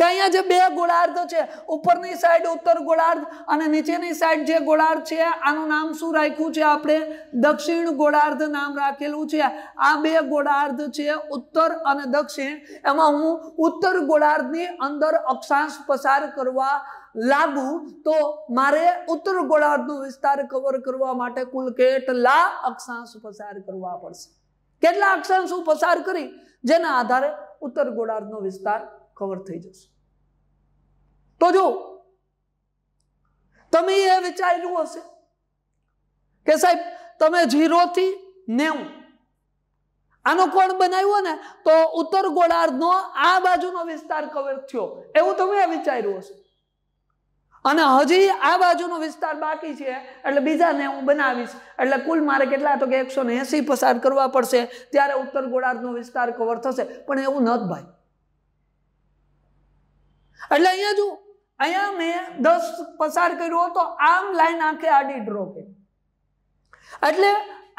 S2: કે અહીંયા જે બે ગોળાર્ધ છે ઉપરની સાઈડ ઉત્તર ગોળાર્ધ અને નીચેની સાઈડ જે ગોળાર્ધ છે આનું નામ શું રાખ્યું છે આપણે દક્ષિણ ગોળાર્ધ નામ રાખેલું છે આ બે ગોળાર્ધ છે ઉત્તર અને દક્ષિણ એમાં હું ઉત્તર ગોળાર્ધની અંદર અક્ષાંશ પસાર કરવા લાગુ તો મારે ઉત્તર ગોળાર્ધનો વિસ્તાર કવર કરવા માટે કુલ કેટલા અક્ષાંશ પસાર કરવા પડશે કેટલા અક્ષાંશો પસાર કરી જેના આધારે ઉત્તર ગોળાર્ધનો વિસ્તાર કવર થઈ જશે તો જો તમે એ વિચાર્યું હશે કે સાહેબ તમે થી નેવું આનો કોણ બનાવ્યો ને તો ઉત્તર ગોળાર્ધનો આ બાજુનો વિસ્તાર કવર થયો એવું તમે વિચાર્યું હશે અને હજી આ બાજુનો વિસ્તાર બાકી છે એટલે બીજાને હું બનાવીશ એટલે કુલ મારે કેટલા તો કે એકસો ને એંસી પસાર કરવા પડશે ત્યારે ઉત્તર ગોળાર્ધનો વિસ્તાર કવર થશે પણ એવું નથી ભાઈ એટલે અહીંયા જો અહીંયા મેં દસ પસાર કર્યો હતો આમ લાઈન આંખે આડી ડ્રો કરી એટલે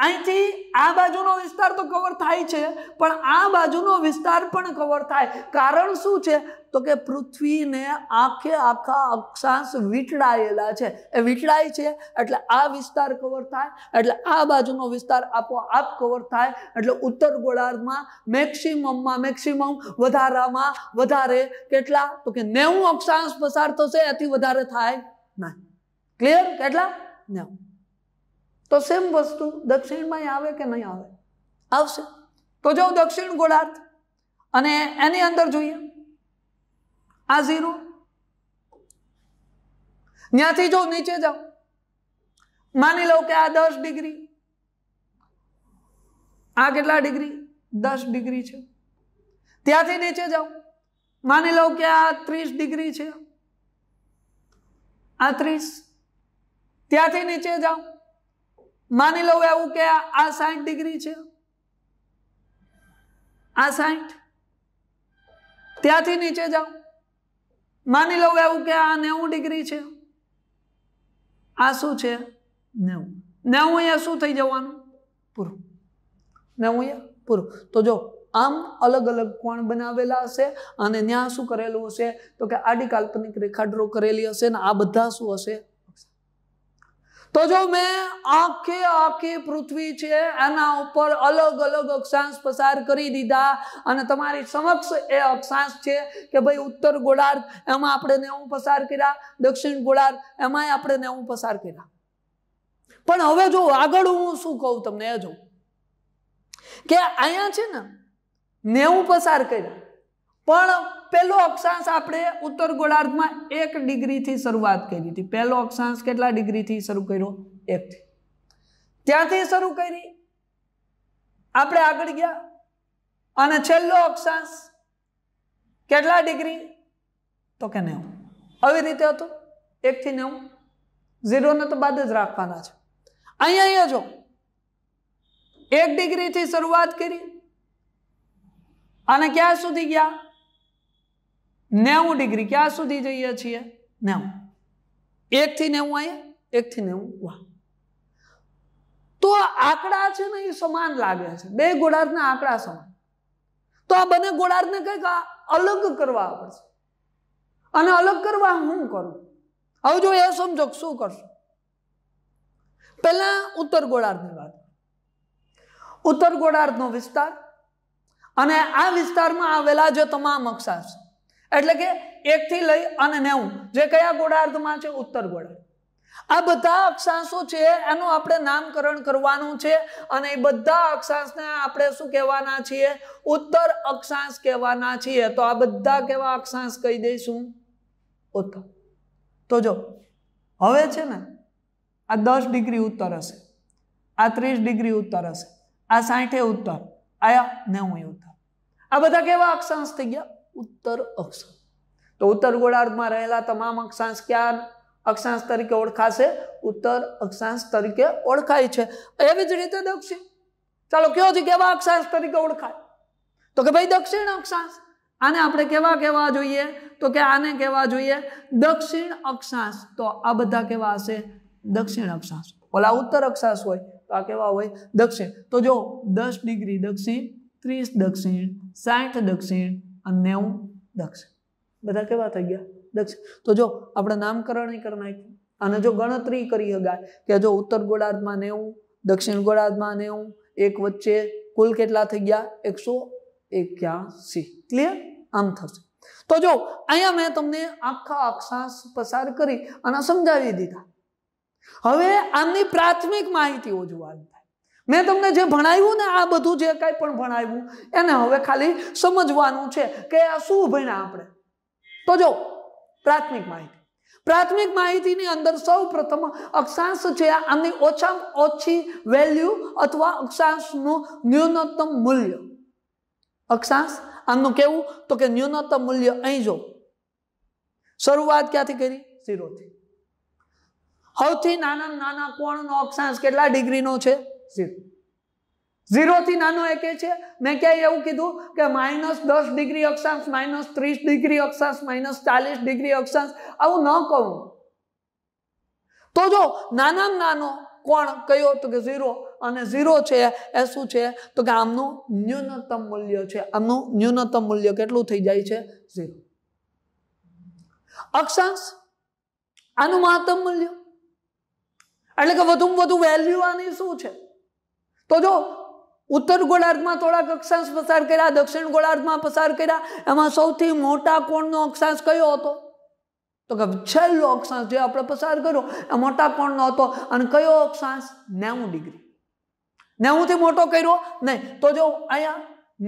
S2: અહીંથી આ બાજુનો વિસ્તાર તો કવર થાય છે પણ આ બાજુનો વિસ્તાર પણ કવર થાય કારણ શું છે તો કે પૃથ્વીને આખે આખા અક્ષાંશ વીંટળાયેલા છે એ વીંટળાય છે એટલે આ વિસ્તાર કવર થાય એટલે આ બાજુનો વિસ્તાર આપોઆપ કવર થાય એટલે ઉત્તર ગોળાર્ધમાં મેક્સિમમમાં મેક્સિમમ વધારામાં વધારે કેટલા તો કે નેવું અક્ષાંશ પસાર થશે એથી વધારે થાય ના ક્લિયર કેટલા નેવું તો સેમ વસ્તુ દક્ષિણમાં આવે કે નહીં આવે આવશે તો જો દક્ષિણ ગોળાર્ધ અને એની અંદર જોઈએ આ ઝીરો ત્યાંથી જો નીચે જાઓ માની લો કે આ દસ ડિગ્રી આ કેટલા ડિગ્રી દસ ડિગ્રી છે ત્યાંથી નીચે જાઓ માની લો કે આ ત્રીસ ડિગ્રી છે આ ત્રીસ ત્યાંથી નીચે જાઓ માની લઉં એવું કે આ સાઠ ડિગ્રી છે આ સાઠ ત્યાંથી નીચે જાઓ માની લઉં એવું કે આ નેવું ડિગ્રી છે આ શું છે નેવું નેવું અહીંયા શું થઈ જવાનું પૂરું નેવું અહીંયા પૂરું તો જો આમ અલગ અલગ કોણ બનાવેલા હશે અને ત્યાં શું કરેલું હશે તો કે આડી કાલ્પનિક રેખા ડ્રો કરેલી હશે ને આ બધા શું હશે તો જો મેં આખે આખી પૃથ્વી છે એના ઉપર અલગ અલગ અક્ષાંશ પસાર કરી દીધા અને તમારી સમક્ષ એ અક્ષાંશ છે કે ભાઈ ઉત્તર ગોળાર્ધ એમાં આપણે નેવું પસાર કર્યા દક્ષિણ ગોળાર્ધ એમાંય આપણે નેવું પસાર કર્યા પણ હવે જો આગળ હું શું કહું તમને એ જો કે અહીંયા છે ને નેવું પસાર કર્યા પણ પહેલો અક્ષાંશ આપણે ઉત્તર ગોળાર્ધમાં એક ડિગ્રીથી શરૂઆત કરી હતી પહેલો અક્ષાંશ કેટલા ડિગ્રીથી શરૂ કર્યો એકથી ત્યાંથી શરૂ કરી આપણે આગળ ગયા અને છેલ્લો અક્ષાંશ કેટલા ડિગ્રી તો કે નેવું આવી રીતે હતું એકથી નેવું ઝીરોને તો બાદ જ રાખવાના છે અહીંયા અહીંયા જો એક ડિગ્રીથી શરૂઆત કરી અને ક્યાં સુધી ગયા નેવું ડિગ્રી ક્યાં સુધી જઈએ છીએ નેવું એકથી નેવું અહીંયા એકથી નેવું વાહ તો આંકડા છે ને એ સમાન લાગે છે બે ગોળાર્ધના આંકડા સમાન તો આ બંને ગોળાર્ધને કંઈક અલગ કરવા પડશે અને અલગ કરવા હું કરું હવે જો એ સમજો શું કરશો પહેલા ઉત્તર ગોળાર્ધની વાત ઉત્તર ગોળાર્ધનો વિસ્તાર અને આ વિસ્તારમાં આવેલા જે તમામ અક્ષાંશ એટલે કે એકથી લઈ અને નેવું જે કયા ગોળાર્ધમાં છે ઉત્તર ગોળાર્ધ આ બધા અક્ષાંશો છે એનું આપણે નામકરણ કરવાનું છે અને એ બધા અક્ષાંશને આપણે શું કહેવાના છીએ ઉત્તર અક્ષાંશ કહેવાના છીએ તો આ બધા કેવા અક્ષાંશ કહી દઈશું ઉત્તર તો જો હવે છે ને આ દસ ડિગ્રી ઉત્તર હશે આ ત્રીસ ડિગ્રી ઉત્તર હશે આ સાઠે ઉત્તર આયા નેવું ઉત્તર આ બધા કેવા અક્ષાંશ થઈ ગયા ઉત્તર અક્ષ તો ઉત્તર ગોળાર્ધમાં રહેલા તમામ અક્ષાંશ ક્યાં અક્ષાંશ તરીકે ઓળખાશે ઉત્તર અક્ષાંશ તરીકે ઓળખાય છે એવી જ રીતે દક્ષિણ ચાલો કયો છે કેવા અક્ષાંશ તરીકે ઓળખાય તો કે ભાઈ દક્ષિણ અક્ષાંશ આને આપણે કેવા કહેવા જોઈએ તો કે આને કહેવા જોઈએ દક્ષિણ અક્ષાંશ તો આ બધા કેવા હશે દક્ષિણ અક્ષાંશ ઓલા ઉત્તર અક્ષાંશ હોય તો આ કેવા હોય દક્ષિણ તો જો દસ ડિગ્રી દક્ષિણ ત્રીસ દક્ષિણ સાઠ દક્ષિણ અને નેવું દક્ષ બધા કેવા થઈ ગયા દક્ષ તો જો આપણે નામકરણ કરી નાખ્યું અને જો ગણતરી કરી શકાય કે જો ઉત્તર ગોળાર્ધમાં નેવું દક્ષિણ ગોળાર્ધમાં નેવું એક વચ્ચે કુલ કેટલા થઈ ગયા એકસો એક્યાસી ક્લિયર આમ થશે તો જો અહીંયા મેં તમને આખા અક્ષાંશ પસાર કરી અને સમજાવી દીધા હવે આમની પ્રાથમિક માહિતીઓ જોવાની મેં તમને જે ભણાવ્યું ને આ બધું જે કાંઈ પણ ભણાવ્યું એને હવે ખાલી સમજવાનું છે કે આ શું ભણ્યા આપણે તો જો પ્રાથમિક માહિતી પ્રાથમિક માહિતીની અંદર સૌ પ્રથમ અક્ષાંશ છે આની ઓછામાં ઓછી વેલ્યુ અથવા અક્ષાંશનું ન્યૂનતમ મૂલ્ય અક્ષાંશ આમનું કેવું તો કે ન્યૂનતમ મૂલ્ય અહીં જો શરૂઆત ક્યાંથી કરી ઝીરોથી સૌથી નાના નાના કોણનો અક્ષાંશ કેટલા ડિગ્રીનો છે ઝીરો ઝીરોથી નાનો એક છે મેં ક્યાંય એવું કીધું કે માઇનસ દસ ડિગ્રી અક્ષાંશ માઇનસ ત્રીસ ડિગ્રી અક્ષાંશ માઇનસ ચાલીસ ડિગ્રી અક્ષાંશ આવું ન કહું તો જો નાના નાનો કોણ કયો તો કે ઝીરો અને ઝીરો છે એ શું છે તો કે આમનું ન્યૂનતમ મૂલ્ય છે આમનું ન્યૂનતમ મૂલ્ય કેટલું થઈ જાય છે ઝીરો અક્ષાંશ આનું મહત્તમ મૂલ્ય એટલે કે વધુમાં વધુ વેલ્યુ આની શું છે તો જો ઉત્તર ગોળાર્ધમાં થોડાક અક્ષાંશ પસાર કર્યા દક્ષિણ ગોળાર્ધમાં પસાર કર્યા એમાં સૌથી મોટા કોણનો અક્ષાંશ કયો હતો તો કે છેલ્લો અક્ષાંશ જે આપણે પસાર કર્યો એ મોટા કોણનો હતો અને કયો અક્ષાંશ નેવું ડિગ્રી નેવુંથી મોટો કર્યો નહીં તો જો અહીંયા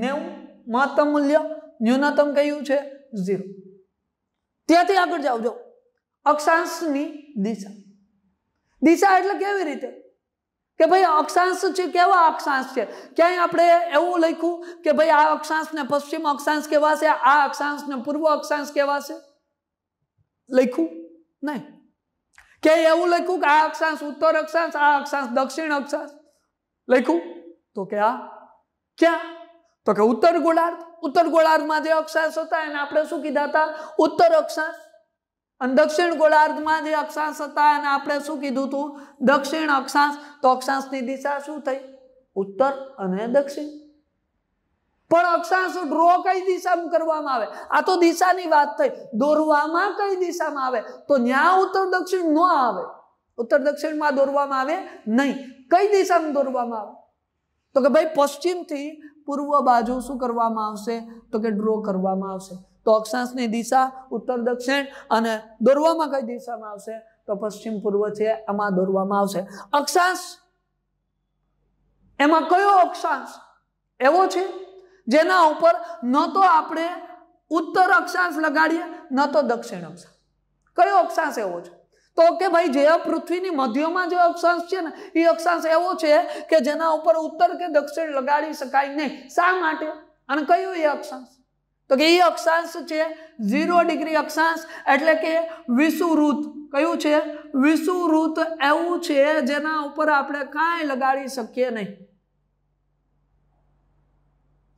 S2: નેવું મહત્તમ મૂલ્ય ન્યૂનતમ કહ્યું છે ઝીરો ત્યાંથી આગળ જાઓ જો અક્ષાંશની દિશા દિશા એટલે કેવી રીતે કે ભાઈ અક્ષાંશ છે કેવા અક્ષાંશ છે ક્યાંય આપણે એવું લખ્યું કે ભાઈ આ અક્ષાંશને પશ્ચિમ અક્ષાંશ કહેવાશે આ અક્ષાંશને પૂર્વ અક્ષાંશ કહેવાશે લખ્યું નહીં કે એવું લખ્યું કે આ અક્ષાંશ ઉત્તર અક્ષાંશ આ અક્ષાંશ દક્ષિણ અક્ષાંશ લખ્યું તો કે આ ક્યાં તો કે ઉત્તર ગોળાર્ધ ઉત્તર ગોળાર્ધમાં જે અક્ષાંશ હતા એને આપણે શું કીધા હતા ઉત્તર અક્ષાંશ અને દક્ષિણ ગોળાર્ધમાં જે અક્ષાંશ હતા અને આપણે શું કીધું હતું દક્ષિણ અક્ષાંશ તો અક્ષાંશની દિશા શું થઈ ઉત્તર અને દક્ષિણ પણ અક્ષાંશ ડ્રો કઈ દિશામાં કરવામાં આવે આ તો દિશાની વાત થઈ દોરવામાં કઈ દિશામાં આવે તો ન્યા ઉત્તર દક્ષિણ ન આવે ઉત્તર દક્ષિણમાં દોરવામાં આવે નહીં કઈ દિશામાં દોરવામાં આવે તો કે ભાઈ પશ્ચિમથી પૂર્વ બાજુ શું કરવામાં આવશે તો કે ડ્રો કરવામાં આવશે તો અક્ષાંશની દિશા ઉત્તર દક્ષિણ અને દોરવામાં કઈ દિશામાં આવશે તો પશ્ચિમ પૂર્વ છે આમાં દોરવામાં આવશે અક્ષાંશ એમાં કયો અક્ષાંશ એવો છે જેના ઉપર ન તો આપણે ઉત્તર અક્ષાંશ લગાડીએ ન તો દક્ષિણ અક્ષાંશ કયો અક્ષાંશ એવો છે તો કે ભાઈ જે પૃથ્વીની મધ્યમાં જે અક્ષાંશ છે ને એ અક્ષાંશ એવો છે કે જેના ઉપર ઉત્તર કે દક્ષિણ લગાડી શકાય નહીં શા માટે અને કયો એ અક્ષાંશ તો કે એ અક્ષાંશ છે ઝીરો ડિગ્રી અક્ષાંશ એટલે કે વિષુવૃત કયું છે વિષુવૃત એવું છે જેના ઉપર આપણે કાંઈ લગાડી શકીએ નહીં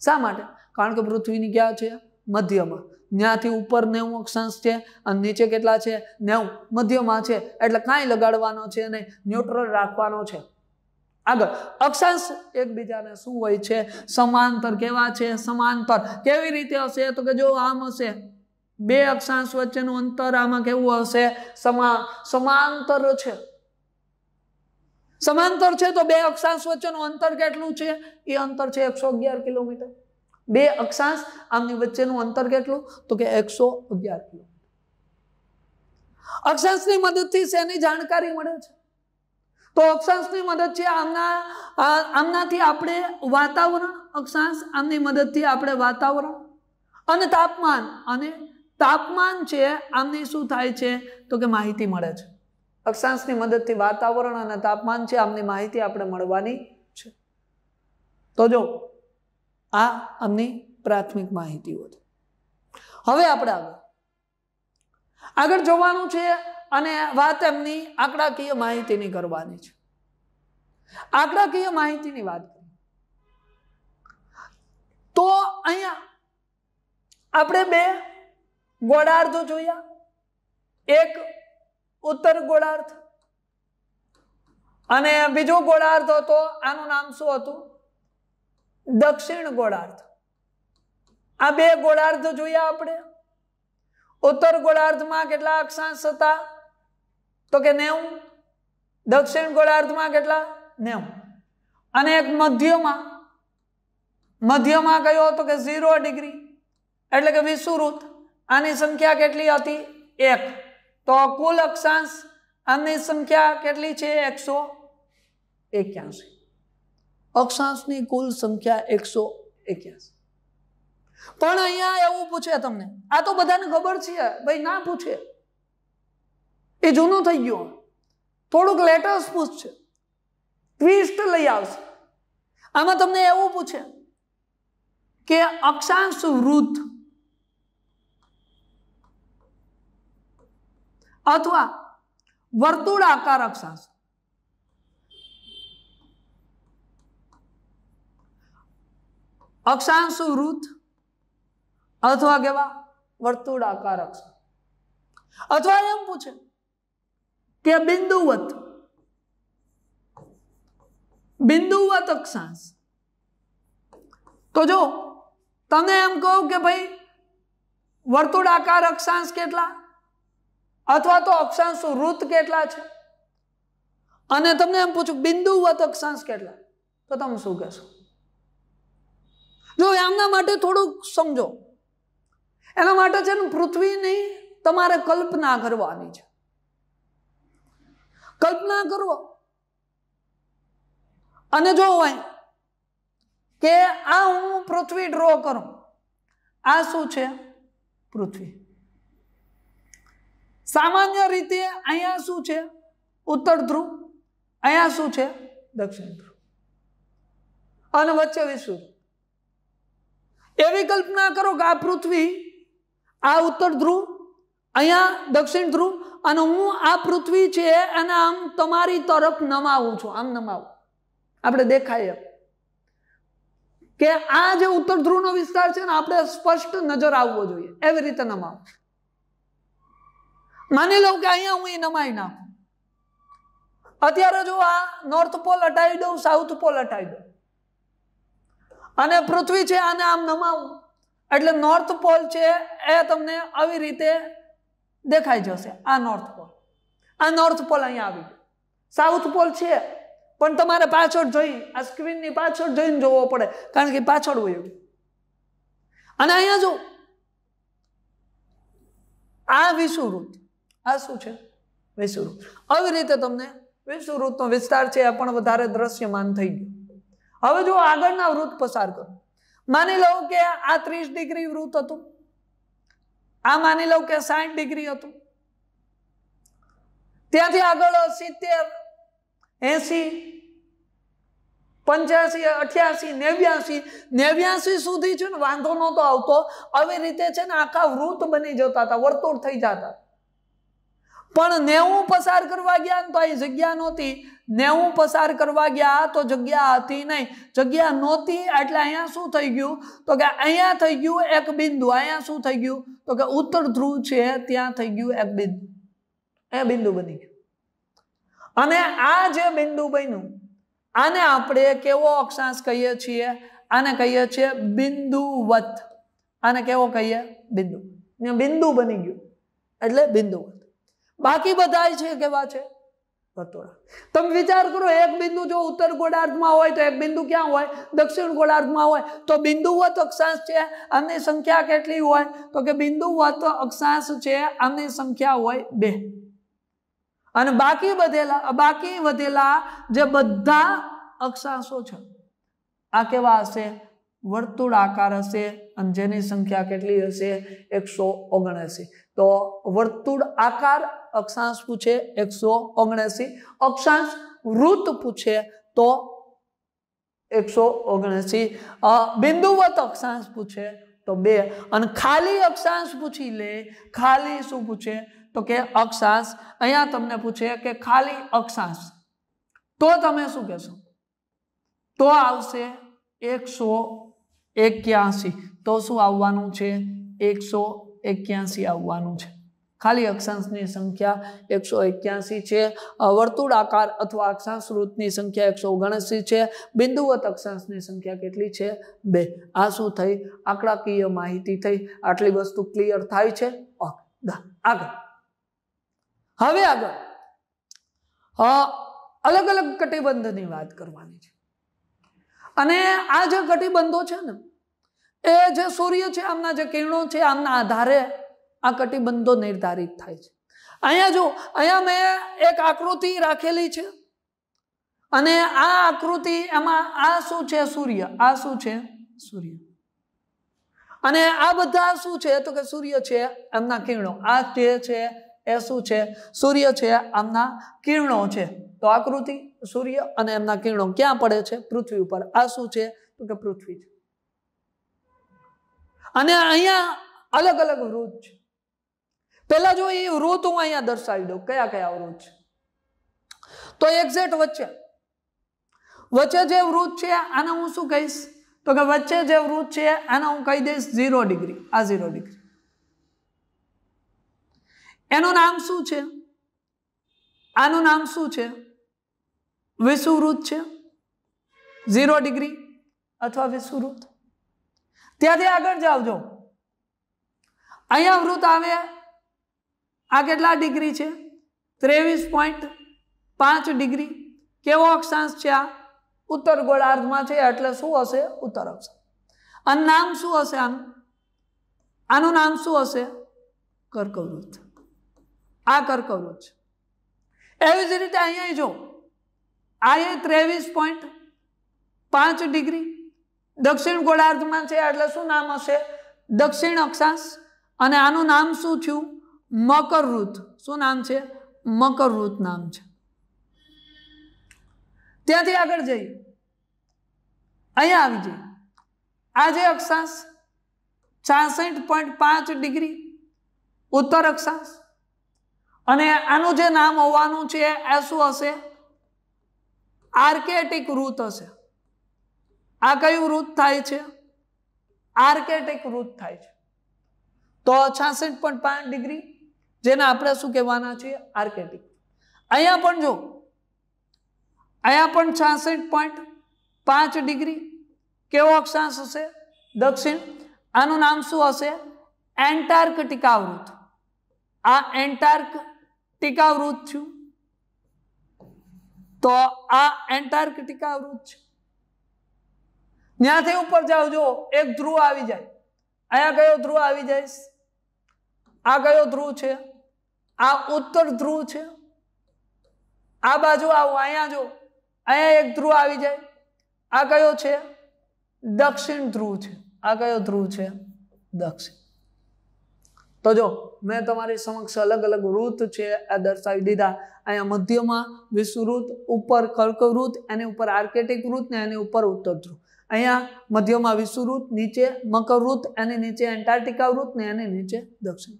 S2: શા માટે કારણ કે પૃથ્વીની ક્યાં છે મધ્યમાં ત્યાંથી ઉપર નેવું અક્ષાંશ છે અને નીચે કેટલા છે નેવું મધ્યમાં છે એટલે કાંઈ લગાડવાનો છે નહીં ન્યુટ્રલ રાખવાનો છે આગળ અક્ષાંશ એકબીજાને શું હોય છે સમાંતર કેવા છે સમાંતર કેવી રીતે હશે તો કે જો આમ હશે બે અક્ષાંશ વચ્ચેનું અંતર આમાં કેવું હશે સમા સમાંતર છે સમાંતર છે તો બે અક્ષાંશ વચ્ચેનું અંતર કેટલું છે એ અંતર છે એકસો અગિયાર કિલોમીટર બે અક્ષાંશ આમની વચ્ચેનું અંતર કેટલું તો કે એકસો અગિયાર કિલોમીટર અક્ષાંશની મદદથી શેની જાણકારી મળે છે તો અક્ષાંશની મદદથી આમના આમનાથી આપણે વાતાવરણ અક્ષાંશ આમની મદદથી આપણે વાતાવરણ અને તાપમાન અને તાપમાન છે આમની શું થાય છે તો કે માહિતી મળે છે અક્ષાંશની મદદથી વાતાવરણ અને તાપમાન છે આમની માહિતી આપણે મળવાની છે તો જો આ આમની પ્રાથમિક માહિતીઓ છે હવે આપણે આગળ આગળ જોવાનું છે અને વાત એમની આંકડાકીય માહિતીની કરવાની છે આંકડાકીય માહિતીની વાત તો અહીંયા આપણે બે ગોળાર્ધો જોયા એક ઉત્તર ગોળાર્ધ અને બીજો ગોળાર્ધ હતો આનું નામ શું હતું દક્ષિણ ગોળાર્ધ આ બે ગોળાર્ધ જોયા આપણે ઉત્તર ગોળાર્ધમાં કેટલા અક્ષાંશ હતા તો કે નેવું દક્ષિણ ગોળાર્ધમાં કેટલા નેવું અને એક મધ્યમાં મધ્યમાં કયો હતો કે ઝીરો ડિગ્રી એટલે કે વિષુવૃત આની સંખ્યા કેટલી હતી એક તો કુલ અક્ષાંશ આની સંખ્યા કેટલી છે એકસો એક્યાસી અક્ષાંશની કુલ સંખ્યા એકસો એક્યાસી પણ અહીંયા એવું પૂછે તમને આ તો બધાને ખબર છે ભાઈ ના પૂછે એ જૂનું થઈ ગયું થોડુંક લેટર્સ પૂછશે ટ્વિસ્ટ લઈ આવશે આમાં તમને એવું પૂછે કે અક્ષાંશ વૃદ્ધ અથવા વર્તુળ આકાર અક્ષાંશ અક્ષાંશ વૃત્ત અથવા કેવા આકાર અક્ષાંશ અથવા એમ પૂછે કે બિંદુવત બિંદુવત અક્ષાંશ તો જો તમે એમ કહો કે ભાઈ વર્તુળાકાર અક્ષાંશ કેટલા અથવા તો અક્ષાંશ વૃત્ત કેટલા છે અને તમને એમ પૂછું બિંદુવત અક્ષાંશ કેટલા તો તમે શું કહેશો જો એમના માટે થોડુંક સમજો એના માટે છે ને પૃથ્વીની તમારે કલ્પના કરવાની છે કલ્પના કરો અને જો હોય કે આ હું પૃથ્વી ડ્રો કરું આ શું છે પૃથ્વી સામાન્ય રીતે અહીંયા શું છે ઉત્તર ધ્રુવ અહીંયા શું છે દક્ષિણ ધ્રુવ અને વચ્ચે વિશ્વ એવી કલ્પના કરો કે આ પૃથ્વી આ ઉત્તર ધ્રુવ અહીંયા દક્ષિણ ધ્રુવ અને હું આ પૃથ્વી છે અને આમ તમારી તરફ નમાવું છું આમ નમાવું આપણે દેખાય કે આ જે ઉત્તર ધ્રુવનો વિસ્તાર છે ને આપણે સ્પષ્ટ નજર આવવો જોઈએ એવી રીતે નમાવું માની લઉં કે અહીંયા હું એ નમાઈ નાખું અત્યારે જો આ નોર્થ પોલ હટાવી દઉં સાઉથ પોલ હટાવી દઉં અને પૃથ્વી છે આને આમ નમાવું એટલે નોર્થ પોલ છે એ તમને આવી રીતે દેખાઈ જશે આ નોર્થ પોલ આ નોર્થ પોલ અહીંયા આવી ગયો સાઉથ પોલ છે પણ તમારે પાછળ જોઈ આ સ્ક્રીનની પાછળ જોઈને જોવો પડે કારણ કે પાછળ હોય અને અહીંયા જો આ વિષુવૃત આ શું છે વિષુવૃત આવી રીતે તમને વિષુવૃતનો વિસ્તાર છે એ પણ વધારે દ્રશ્યમાન થઈ ગયો હવે જો આગળના વૃત્ત પસાર કરો માની લો કે આ ત્રીસ ડિગ્રી વૃત્ત હતું આ માની લઉં કે સાઠ ડિગ્રી હતું ત્યાંથી આગળ સિત્તેર એસી પંચ્યાસી અઠ્યાસી નેવ્યાસી નેવ્યાસી સુધી છે ને વાંધો નહોતો આવતો આવી રીતે છે ને આખા વૃત્ત બની જતા હતા વર્તુળ થઈ જતા પણ નેવું પસાર કરવા ગયા તો અહીં જગ્યા નહોતી નેવું પસાર કરવા ગયા તો જગ્યા હતી નહીં જગ્યા નહોતી એટલે અહીંયા શું થઈ ગયું તો કે અહીંયા થઈ ગયું એક બિંદુ અહીંયા શું થઈ ગયું તો કે ઉત્તર ધ્રુવ છે ત્યાં થઈ ગયું એક બિંદુ એ બિંદુ બની ગયું અને આ જે બિંદુ બન્યું આને આપણે કેવો અક્ષાંશ કહીએ છીએ આને કહીએ છીએ બિંદુવત આને કેવો કહીએ બિંદુ બિંદુ બની ગયું એટલે બિંદુવત બાકી બધા છે કેવા છે વર્તુળા તમે વિચાર કરો એક બિંદુ જો ઉત્તર ગોળાર્ધમાં હોય તો એક બિંદુ ક્યાં હોય દક્ષિણ ગોળાર્ધમાં હોય તો બિંદુવત અક્ષાંશ છે આની સંખ્યા કેટલી હોય તો કે બિંદુવત અક્ષાંશ છે આની સંખ્યા હોય બે અને બાકી વધેલા બાકી વધેલા જે બધા અક્ષાંશો છે આ કેવા હશે વર્તુળાકાર હશે અને જેની સંખ્યા કેટલી હશે એકસો ઓગણએસી તો વર્તુળ આકાર અક્ષાંશ પૂછે એકસો ઓગણસી અક્ષાંશ વૃત્ત પૂછે તો એકસો ઓગણસી બિંદુવત અક્ષાંશ પૂછે તો બે અને ખાલી અક્ષાંશ પૂછી લે ખાલી શું પૂછે તો કે અક્ષાંશ અહીંયા તમને પૂછે કે ખાલી અક્ષાંશ તો તમે શું કહેશો તો આવશે એકસો એક્યાસી તો શું આવવાનું છે એકસો એક્યાસી આવવાનું છે ખાલી અક્ષાંશની સંખ્યા એકસો એક્યાસી છે વર્તુળ આકાર અથવા અક્ષાંશરૂતની સંખ્યા એકસો ઓગણસી છે બિંદુવત અક્ષાંશની સંખ્યા કેટલી છે બે આ શું થઈ આંકડાકીય માહિતી થઈ આટલી વસ્તુ ક્લિયર થાય છે આગળ હવે આગળ અલગ અલગ કટિબંધની વાત કરવાની છે અને આ જે કટિબંધો છે ને એ જે સૂર્ય છે આમના જે કિરણો છે આમના આધારે આ કટિબંધો નિર્ધારિત થાય છે અહીંયા જો અહીંયા મેં એક આકૃતિ રાખેલી છે અને આ આકૃતિ એમાં આ શું છે સૂર્ય આ શું છે સૂર્ય અને આ બધા શું છે તો કે સૂર્ય છે એમના કિરણો આ જે છે એ શું છે સૂર્ય છે આમના કિરણો છે તો આકૃતિ સૂર્ય અને એમના કિરણો ક્યાં પડે છે પૃથ્વી ઉપર આ શું છે તો કે પૃથ્વી છે અને અહીંયા અલગ અલગ વૃદ્ધ છે પહેલાં જો એ વૃત હું અહીંયા દર્શાવી દઉં કયા કયા વૃત છે તો એક્ઝેક્ટ વચ્ચે વચ્ચે જે વૃત છે આને હું શું કહીશ તો કે વચ્ચે જે વૃત છે આને હું કહી દઈશ ઝીરો ડિગ્રી આ ઝીરો ડિગ્રી એનું નામ શું છે આનું નામ શું છે વિષુવૃત છે ઝીરો ડિગ્રી અથવા વિષુવૃત ત્યાંથી આગળ જાવજો અહીંયા વૃત્ત આવે આ કેટલા ડિગ્રી છે ત્રેવીસ પોઈન્ટ પાંચ ડિગ્રી કેવો અક્ષાંશ છે આ ઉત્તર ગોળાર્ધમાં છે એટલે શું હશે ઉત્તર અક્ષાંશ આનું નામ શું હશે આનું આનું નામ શું હશે કર્કવૃત્ત આ કર્કવૃત છે એવી જ રીતે અહીંયા જો આ ત્રેવીસ પોઈન્ટ પાંચ ડિગ્રી દક્ષિણ ગોળાર્ધમાં છે એટલે શું નામ હશે દક્ષિણ અક્ષાંશ અને આનું નામ શું થયું મકરવૃત શું નામ છે મકરવૃત નામ છે ત્યાંથી આગળ જઈએ અહીંયા આવી જઈ આજે અક્ષાંશ છાસઠ પોઈન્ટ પાંચ ડિગ્રી ઉત્તર અક્ષાંશ અને આનું જે નામ હોવાનું છે એ શું હશે આર્કેટિક વૃત હશે આ કયું વૃત થાય છે આર્કેટેક વૃત થાય છે તો છાસઠ પોઈન્ટ પાંચ ડિગ્રી જેને આપણે શું કહેવાના છીએ આર્કેટિક અહીંયા પણ જો અહીંયા પણ છાસઠ પોઈન્ટ પાંચ ડિગ્રી કેવો અક્ષાંશ હશે દક્ષિણ આનું નામ શું હશે એન્ટાર્ક ટીકાવૃત આ એન્ટાર્ક ટીકાવૃત થયું તો આ એન્ટાર્ક ટીકાવૃત છે ત્યાંથી ઉપર જાઓ જો એક ધ્રુવ આવી જાય અહીંયા કયો ધ્રુવ આવી જાય આ કયો ધ્રુવ છે આ ઉત્તર ધ્રુવ છે આ બાજુ આવો અહીંયા જો અહીંયા એક ધ્રુવ આવી જાય આ કયો છે દક્ષિણ ધ્રુવ છે આ કયો ધ્રુવ છે દક્ષિણ તો જો મેં તમારી સમક્ષ અલગ અલગ ઋત છે આ દર્શાવી દીધા અહીંયા મધ્યમાં વિષુવૃત ઉપર કર્કવૃત એની ઉપર આર્કેટિક વૃત ને એની ઉપર ઉત્તર ધ્રુવ અહીંયા મધ્યમાં વિષુવૃત નીચે મકરવૃત એની નીચે એન્ટાર્ટિકા વૃત ને એની નીચે દક્ષિણ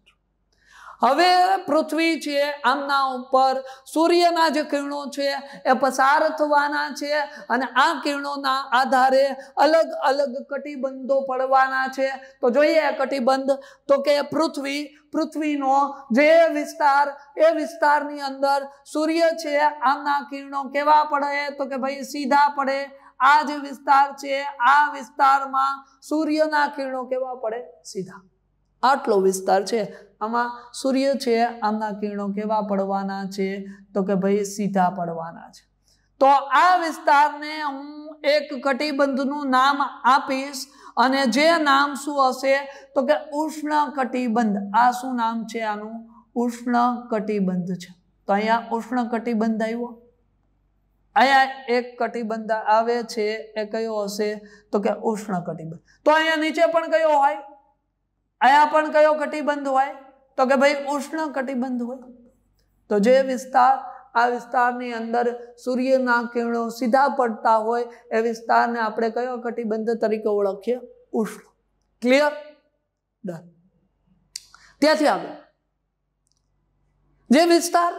S2: હવે પૃથ્વી છે આમના ઉપર સૂર્યના જે કિરણો છે એ પસાર થવાના છે અને આ કિરણોના આધારે અલગ અલગ કટિબંધો પડવાના છે તો જોઈએ કટિબંધ તો કે પૃથ્વી પૃથ્વીનો જે વિસ્તાર એ વિસ્તારની અંદર સૂર્ય છે આમના કિરણો કેવા પડે તો કે ભાઈ સીધા પડે આ જે વિસ્તાર છે આ વિસ્તારમાં સૂર્યના કિરણો કેવા પડે સીધા આટલો વિસ્તાર છે આમાં સૂર્ય છે આમના કિરણો કેવા પડવાના છે તો કે ભાઈ સીધા પડવાના છે તો આ વિસ્તારને હું એક કટિબંધનું નામ આપીશ અને જે નામ શું હશે તો કે ઉષ્ણ કટિબંધ આ શું નામ છે આનું ઉષ્ણ કટિબંધ છે તો અહીંયા ઉષ્ણ કટિબંધ આવ્યું અહીંયા એક કટિબંધ આવે છે એ કયો હશે તો કે ઉષ્ણ કટિબંધ તો અહીંયા નીચે પણ કયો હોય અહીંયા પણ કયો કટિબંધ હોય તો કે ભાઈ ઉષ્ણ કટિબંધ હોય તો જે વિસ્તાર આ વિસ્તારની અંદર સૂર્યના કિરણો સીધા પડતા હોય એ વિસ્તારને આપણે કયો કટિબંધ તરીકે ઓળખીએ ઉષ્ણ ક્લિયર ડન ત્યાંથી આગળ જે વિસ્તાર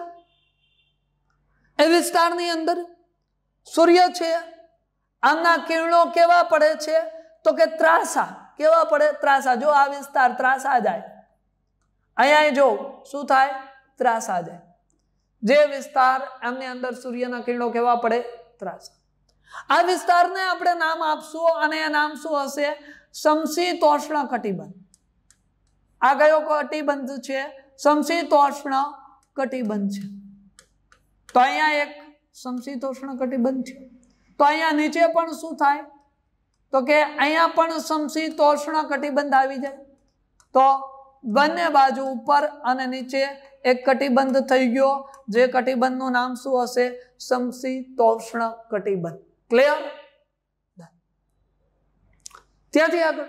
S2: એ વિસ્તારની અંદર સૂર્ય છે આમના કિરણો કેવા પડે છે તો કે ત્રાસા કેવા પડે ત્રાસા જો આ વિસ્તાર ત્રાસા જાય અહીંયા જો શું થાય ત્રાસા જાય જે વિસ્તાર એમની અંદર સૂર્યના કિરણો કેવા પડે ત્રાસા આ વિસ્તારને આપણે નામ આપશું અને એ નામ શું હશે સમશીતોષ્ણ કટિબંધ આ કયો કટિબંધ છે સમશીતોષ્ણ કટિબંધ છે તો અહીંયા એક સમશીતોષ્ણ કટિબંધ છે તો અહીંયા નીચે પણ શું થાય તો કે અહીંયા પણ સમશીતોષ્ણ કટિબંધ આવી જાય તો બંને બાજુ ઉપર અને નીચે એક કટિબંધ થઈ ગયો જે કટિબંધનું નામ શું હશે સમશીતોષ્ણ કટિબંધ ક્લિયર ત્યાંથી આગળ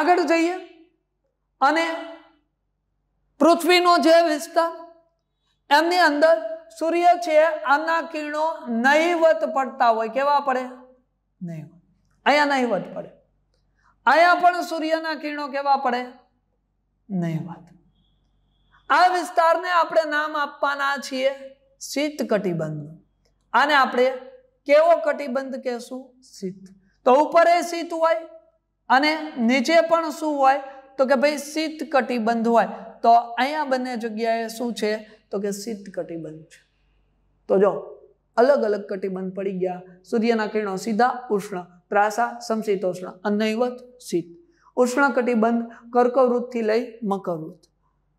S2: આગળ જઈએ અને પૃથ્વીનો જે વિસ્તાર એમની અંદર સૂર્ય છે આના કિરણો નહીવત પડતા હોય કેવા પડે નહીં અહીંયા નહીવત પડે અહીંયા પણ સૂર્યના કિરણો કેવા પડે નહીવત આ વિસ્તારને આપણે નામ આપવાના છીએ શીત કટિબંધ આને આપણે કેવો કટિબંધ કહેશું શીત તો ઉપર એ શીત હોય અને નીચે પણ શું હોય તો કે ભાઈ શીત કટિબંધ હોય તો અહીંયા બંને જગ્યાએ શું છે તો કે શીત કટિબંધ છે તો જો અલગ અલગ કટિબંધ પડી ગયા સૂર્યના કિરણો સીધા ઉષ્ણ ત્રાસા સમશીતોષ્ણ અનૈવત શીત ઉષ્ણ કટિબંધ કર્કવૃત્તથી લઈ મકરવૃત્ત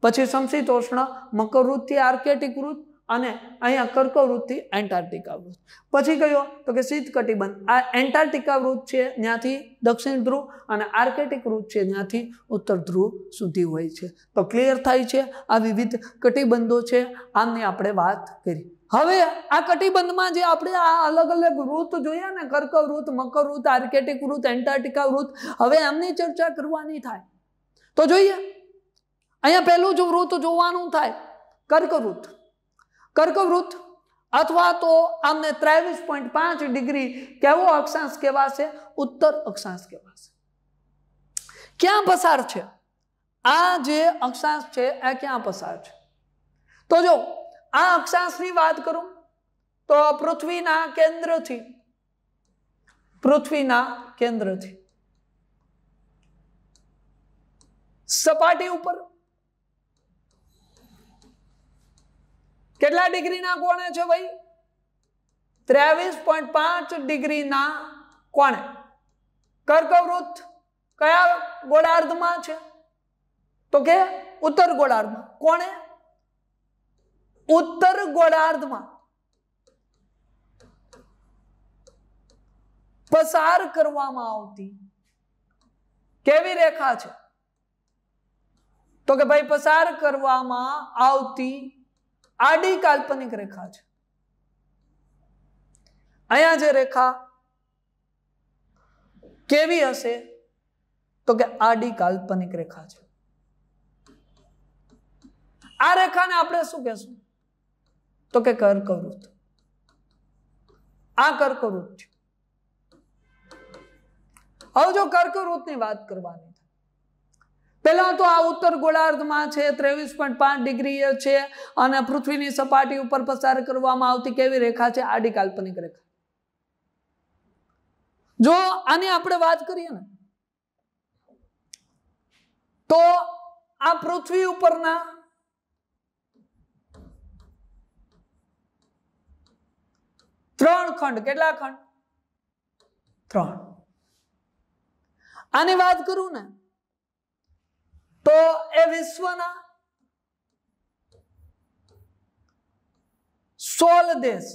S2: પછી સમશીતોષ્ણ મકરવૃતથી આર્કેટિક વૃત્ત અને અહીંયા કર્કવૃતથી એન્ટાર્ટિકા વૃત્ત પછી કયો તો કે શીત કટિબંધ આ એન્ટાર્ટિકા વૃત છે ત્યાંથી દક્ષિણ ધ્રુવ અને આર્કેટિક વૃત છે ત્યાંથી ઉત્તર ધ્રુવ સુધી હોય છે તો ક્લિયર થાય છે આ વિવિધ કટિબંધો છે આમની આપણે વાત કરી હવે આ કટિબંધમાં જે આપણે આ અલગ અલગ વૃત જોયા ને કર્કવૃત મકરવૃત આર્કેટિક વૃત એન્ટાર્ટિકા વૃત હવે એમની ચર્ચા કરવાની થાય તો જોઈએ અહીંયા પહેલું જ વૃત જોવાનું થાય કર્કવૃત્ત કર્કવૃત અથવા તો આમને ત્રેવીસ પોઈન્ટ પાંચ ડિગ્રી કેવો અક્ષાંશ કહેવાશે ઉત્તર અક્ષાંશ કહેવાશે ક્યાં પસાર છે આ જે અક્ષાંશ છે એ ક્યાં પસાર છે તો જો આ અક્ષાંશની વાત કરું તો પૃથ્વીના કેન્દ્રથી પૃથ્વીના કેન્દ્રથી સપાટી ઉપર કેટલા ડિગ્રીના કોણે છે ભાઈ ત્રેવીસ પોઈન્ટ પાંચ ડિગ્રીના કોણે કર્કવૃત કયા ગોળાર્ધમાં છે તો કે ઉત્તર ગોળાર્ધમાં કોણે ઉત્તર ગોળાર્ધમાં પસાર કરવામાં આવતી કેવી રેખા છે તો કે ભાઈ પસાર કરવામાં આવતી આડી કાલ્પનિક રેખા છે અહીંયા જે રેખા કેવી હશે તો કે આડી કાલ્પનિક રેખા છે આ રેખાને આપણે શું કહેશું તો કે કર્કવૃત આ કર્કવૃત છે હવે જો કર્કવૃત ની વાત કરવાની પહેલા તો આ ઉત્તર ગોળાર્ધમાં છે ત્રેવીસ પોઈન્ટ પાંચ ડિગ્રીએ છે અને પૃથ્વીની સપાટી ઉપર પસાર કરવામાં આવતી કેવી રેખા છે આડી કાલ્પનિક રેખા જો આની આપણે વાત કરીએ ને તો આ પૃથ્વી ઉપરના ત્રણ ખંડ કેટલા ખંડ ત્રણ આની વાત કરું ને તો એ વિશ્વના સોળ દેશ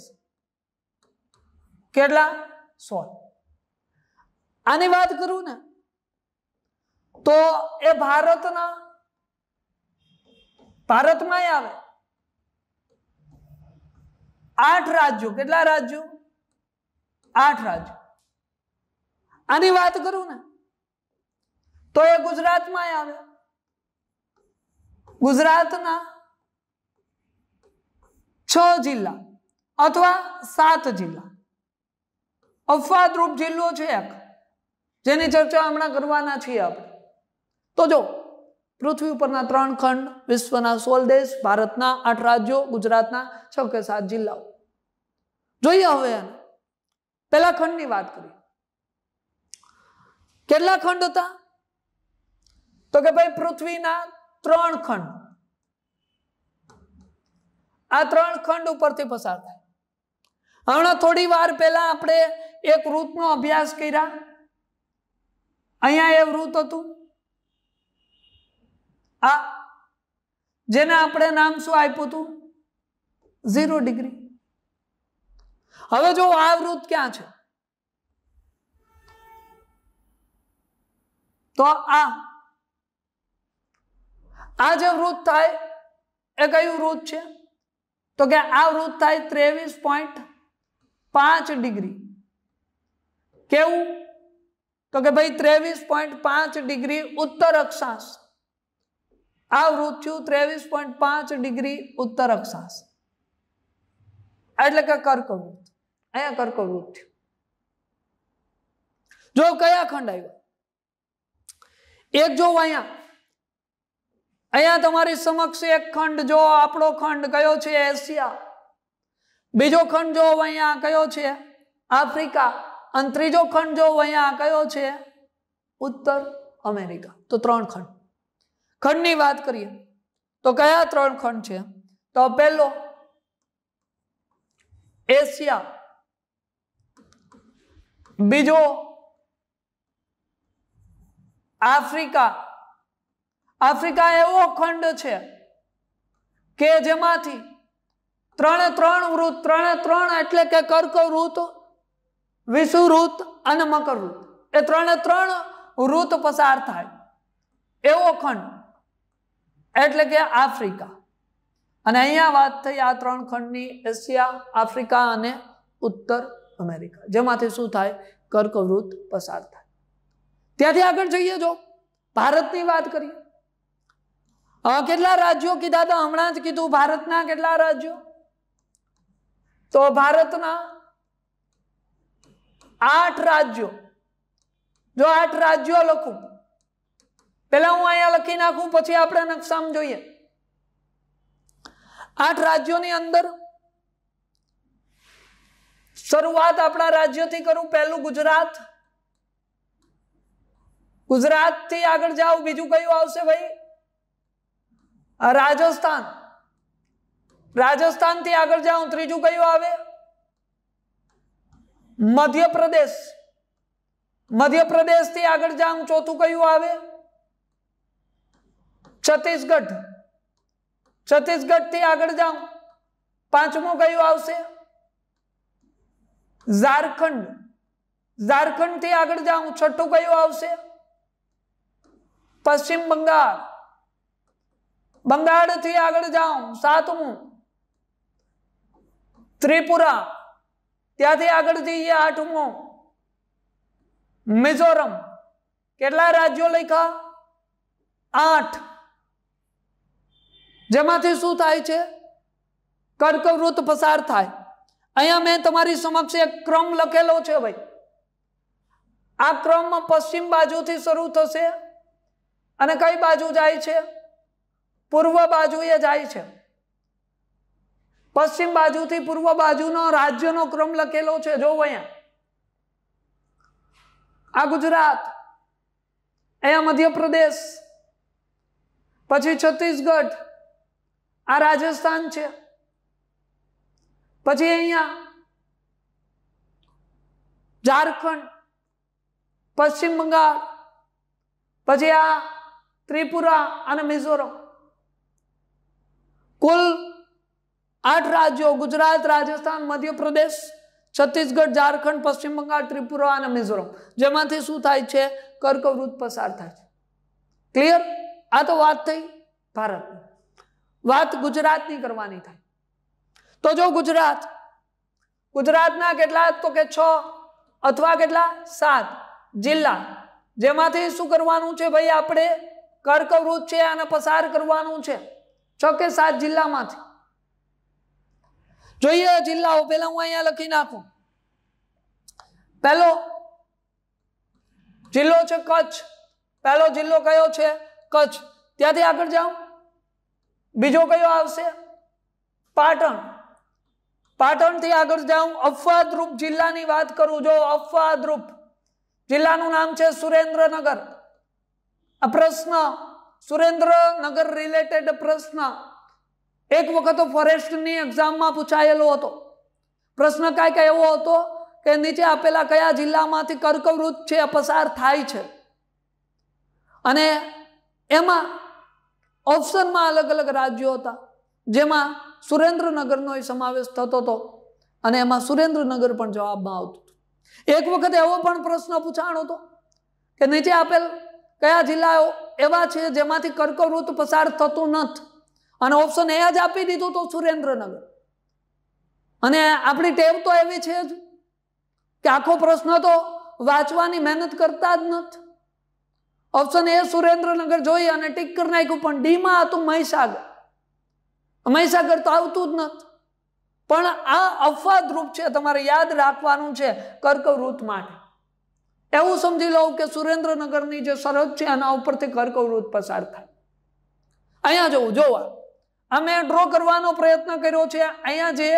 S2: કેટલા સોળ આની વાત કરું ને તો એ ભારતના ભારતમાં આવે આઠ રાજ્યો કેટલા રાજ્યો આઠ રાજ્યો આની વાત કરું ને તો એ ગુજરાતમાં આવે ગુજરાતના છ જિલ્લા અથવા સાત જિલ્લા અફવાદરૂપ જિલ્લો છે એક જેની ચર્ચા હમણાં કરવાના છીએ આપણે તો જો પૃથ્વી ઉપરના ત્રણ ખંડ વિશ્વના સોળ દેશ ભારતના આઠ રાજ્યો ગુજરાતના છ કે સાત જિલ્લાઓ જોઈએ હવે એને પહેલા ખંડની વાત કરી કેટલા ખંડ હતા તો કે ભાઈ પૃથ્વીના ત્રણ ખંડ આ ત્રણ ખંડ ઉપરથી પસાર થાય હમણાં થોડી વાર પહેલા આપણે એક વૃતનો અભ્યાસ કર્યા અહીંયા એ વૃત હતું આ જેને આપણે નામ શું આપ્યું હતું ઝીરો ડિગ્રી હવે જો આ વૃત ક્યાં છે તો આ આ જે વૃદ્ધ થાય એ કયું વૃદ્ધ છે તો કે આ વૃદ્ધ થાય ત્રેવીસ પોઈન્ટ પાંચ ડિગ્રી કેવું તો કે ભાઈ ત્રેવીસ પોઈન્ટ પાંચ ડિગ્રી ઉત્તર અક્ષાંશ આ વૃદ્ધ થયું ત્રેવીસ પોઈન્ટ પાંચ ડિગ્રી ઉત્તર અક્ષાંશ એટલે કે કર્કવૃત્ત અહીંયા કર્કવૃત્ત થયું જો કયા ખંડ આવ્યો એક જો અહીંયા અહીંયા તમારી સમક્ષ એક ખંડ જો આપણો ખંડ કયો છે એશિયા બીજો ખંડ જો અહીંયા કયો છે આફ્રિકા અને ત્રીજો ખંડ જો અહીંયા કયો છે ઉત્તર અમેરિકા તો ત્રણ ખંડ ખંડની વાત કરીએ તો કયા ત્રણ ખંડ છે તો પહેલો એશિયા બીજો આફ્રિકા આફ્રિકા એવો ખંડ છે કે જેમાંથી ત્રણે ત્રણ વૃત ત્રણે ત્રણ એટલે કે કર્ક વૃત વિષુ વૃત અને મકર વૃત એ ત્રણે ત્રણ વૃત પસાર થાય એવો ખંડ એટલે કે આફ્રિકા અને અહીંયા વાત થઈ આ ત્રણ ખંડની એશિયા આફ્રિકા અને ઉત્તર અમેરિકા જેમાંથી શું થાય કર્કવૃત પસાર થાય ત્યાંથી આગળ જઈએ જો ભારતની વાત કરીએ કેટલા રાજ્યો કીધા તો હમણાં જ કીધું ભારતના કેટલા રાજ્યો તો ભારતના આઠ રાજ્યો જો આઠ રાજ્યો લખું પેલા હું અહીંયા લખી નાખું પછી આપણે નકશામાં જોઈએ આઠ રાજ્યોની અંદર શરૂઆત આપણા રાજ્યથી કરું પહેલું ગુજરાત ગુજરાતથી આગળ જાઓ બીજું કયું આવશે ભાઈ राजस्थान राजस्थान थी आग जाऊं तीज क्यों आवे मध्य प्रदेश मध्य प्रदेश थी आग जाऊं चौथु क्यों आवे छत्तीसगढ़ छत्तीसगढ़ थी आग जाऊं पांचमो क्यों आवश्य झारखंड झारखंड थी आग जाऊं छठू क्यों आवश्य पश्चिम बंगाल બંગાળથી આગળ જાઉં સાતમું ત્રિપુરા ત્યાંથી આગળ જઈએ આઠમું મિઝોરમ કેટલા રાજ્યો લખ્યા આઠ જેમાંથી શું થાય છે કર્કવૃત પસાર થાય અહીંયા મેં તમારી સમક્ષ એક ક્રમ લખેલો છે ભાઈ આ ક્રમમાં પશ્ચિમ બાજુથી શરૂ થશે અને કઈ બાજુ જાય છે પૂર્વ બાજુએ જાય છે પશ્ચિમ બાજુથી પૂર્વ બાજુનો રાજ્યનો ક્રમ લખેલો છે જોવો અહીંયા આ ગુજરાત અહીંયા મધ્યપ્રદેશ પછી છત્તીસગઢ આ રાજસ્થાન છે પછી અહીંયા ઝારખંડ પશ્ચિમ બંગાળ પછી આ ત્રિપુરા અને મિઝોરમ કુલ આઠ રાજ્યો ગુજરાત રાજસ્થાન મધ્યપ્રદેશ છત્તીસગઢ ઝારખંડ પશ્ચિમ બંગાળ ત્રિપુરા અને મિઝોરમ જેમાંથી શું થાય છે કર્કવૃત પસાર થાય છે ક્લિયર આ તો વાત થઈ ભારતની વાત ગુજરાતની કરવાની થાય તો જો ગુજરાત ગુજરાતના કેટલા તો કે છ અથવા કેટલા સાત જિલ્લા જેમાંથી શું કરવાનું છે ભાઈ આપણે કર્કવૃત છે અને પસાર કરવાનું છે છ કે સાત જિલ્લામાંથી જોઈએ જિલ્લાઓ પહેલા હું અહીંયા લખી નાખું પહેલો જિલ્લો છે કચ્છ પહેલો જિલ્લો કયો છે કચ્છ ત્યાંથી આગળ જાઉં બીજો કયો આવશે પાટણ પાટણથી આગળ જાઉં અફવાદરૂપ જિલ્લાની વાત કરું જો અફવાદરૂપ જિલ્લાનું નામ છે સુરેન્દ્રનગર આ પ્રશ્ન સુરેન્દ્રનગર રિલેટેડ પ્રશ્ન એક વખત ફોરેસ્ટની એક્ઝામમાં પૂછાયેલો હતો પ્રશ્ન કાંઈક એવો હતો કે નીચે આપેલા કયા જિલ્લામાંથી કર્કવૃત છે પસાર થાય છે અને એમાં ઓપ્શનમાં અલગ અલગ રાજ્યો હતા જેમાં સુરેન્દ્રનગરનો સમાવેશ થતો હતો અને એમાં સુરેન્દ્રનગર પણ જવાબમાં આવતું હતું એક વખત એવો પણ પ્રશ્ન પૂછાણો હતો કે નીચે આપેલ કયા જિલ્લાઓ એવા છે જેમાંથી કર્કવૃત પસાર થતું નથી અને ઓપ્શન એ જ આપી દીધું તો સુરેન્દ્રનગર અને આપણી ટેવ તો એવી છે જ કે આખો પ્રશ્ન તો વાંચવાની મહેનત કરતા જ નથી ઓપ્શન એ સુરેન્દ્રનગર જોઈ અને ટીક કરી નાખ્યું પણ ડીમાં હતું મહીસાગર મહીસાગર તો આવતું જ નથી પણ આ અફવાદરૂપ છે તમારે યાદ રાખવાનું છે કર્કવૃત માટે એવું સમજી લઉં કે સુરેન્દ્રનગરની જે સરહદ છે એના ઉપરથી કર્કવૃત પસાર થાય અહીંયા જવું જોવા અમે ડ્રો કરવાનો પ્રયત્ન કર્યો છે અહીંયા જે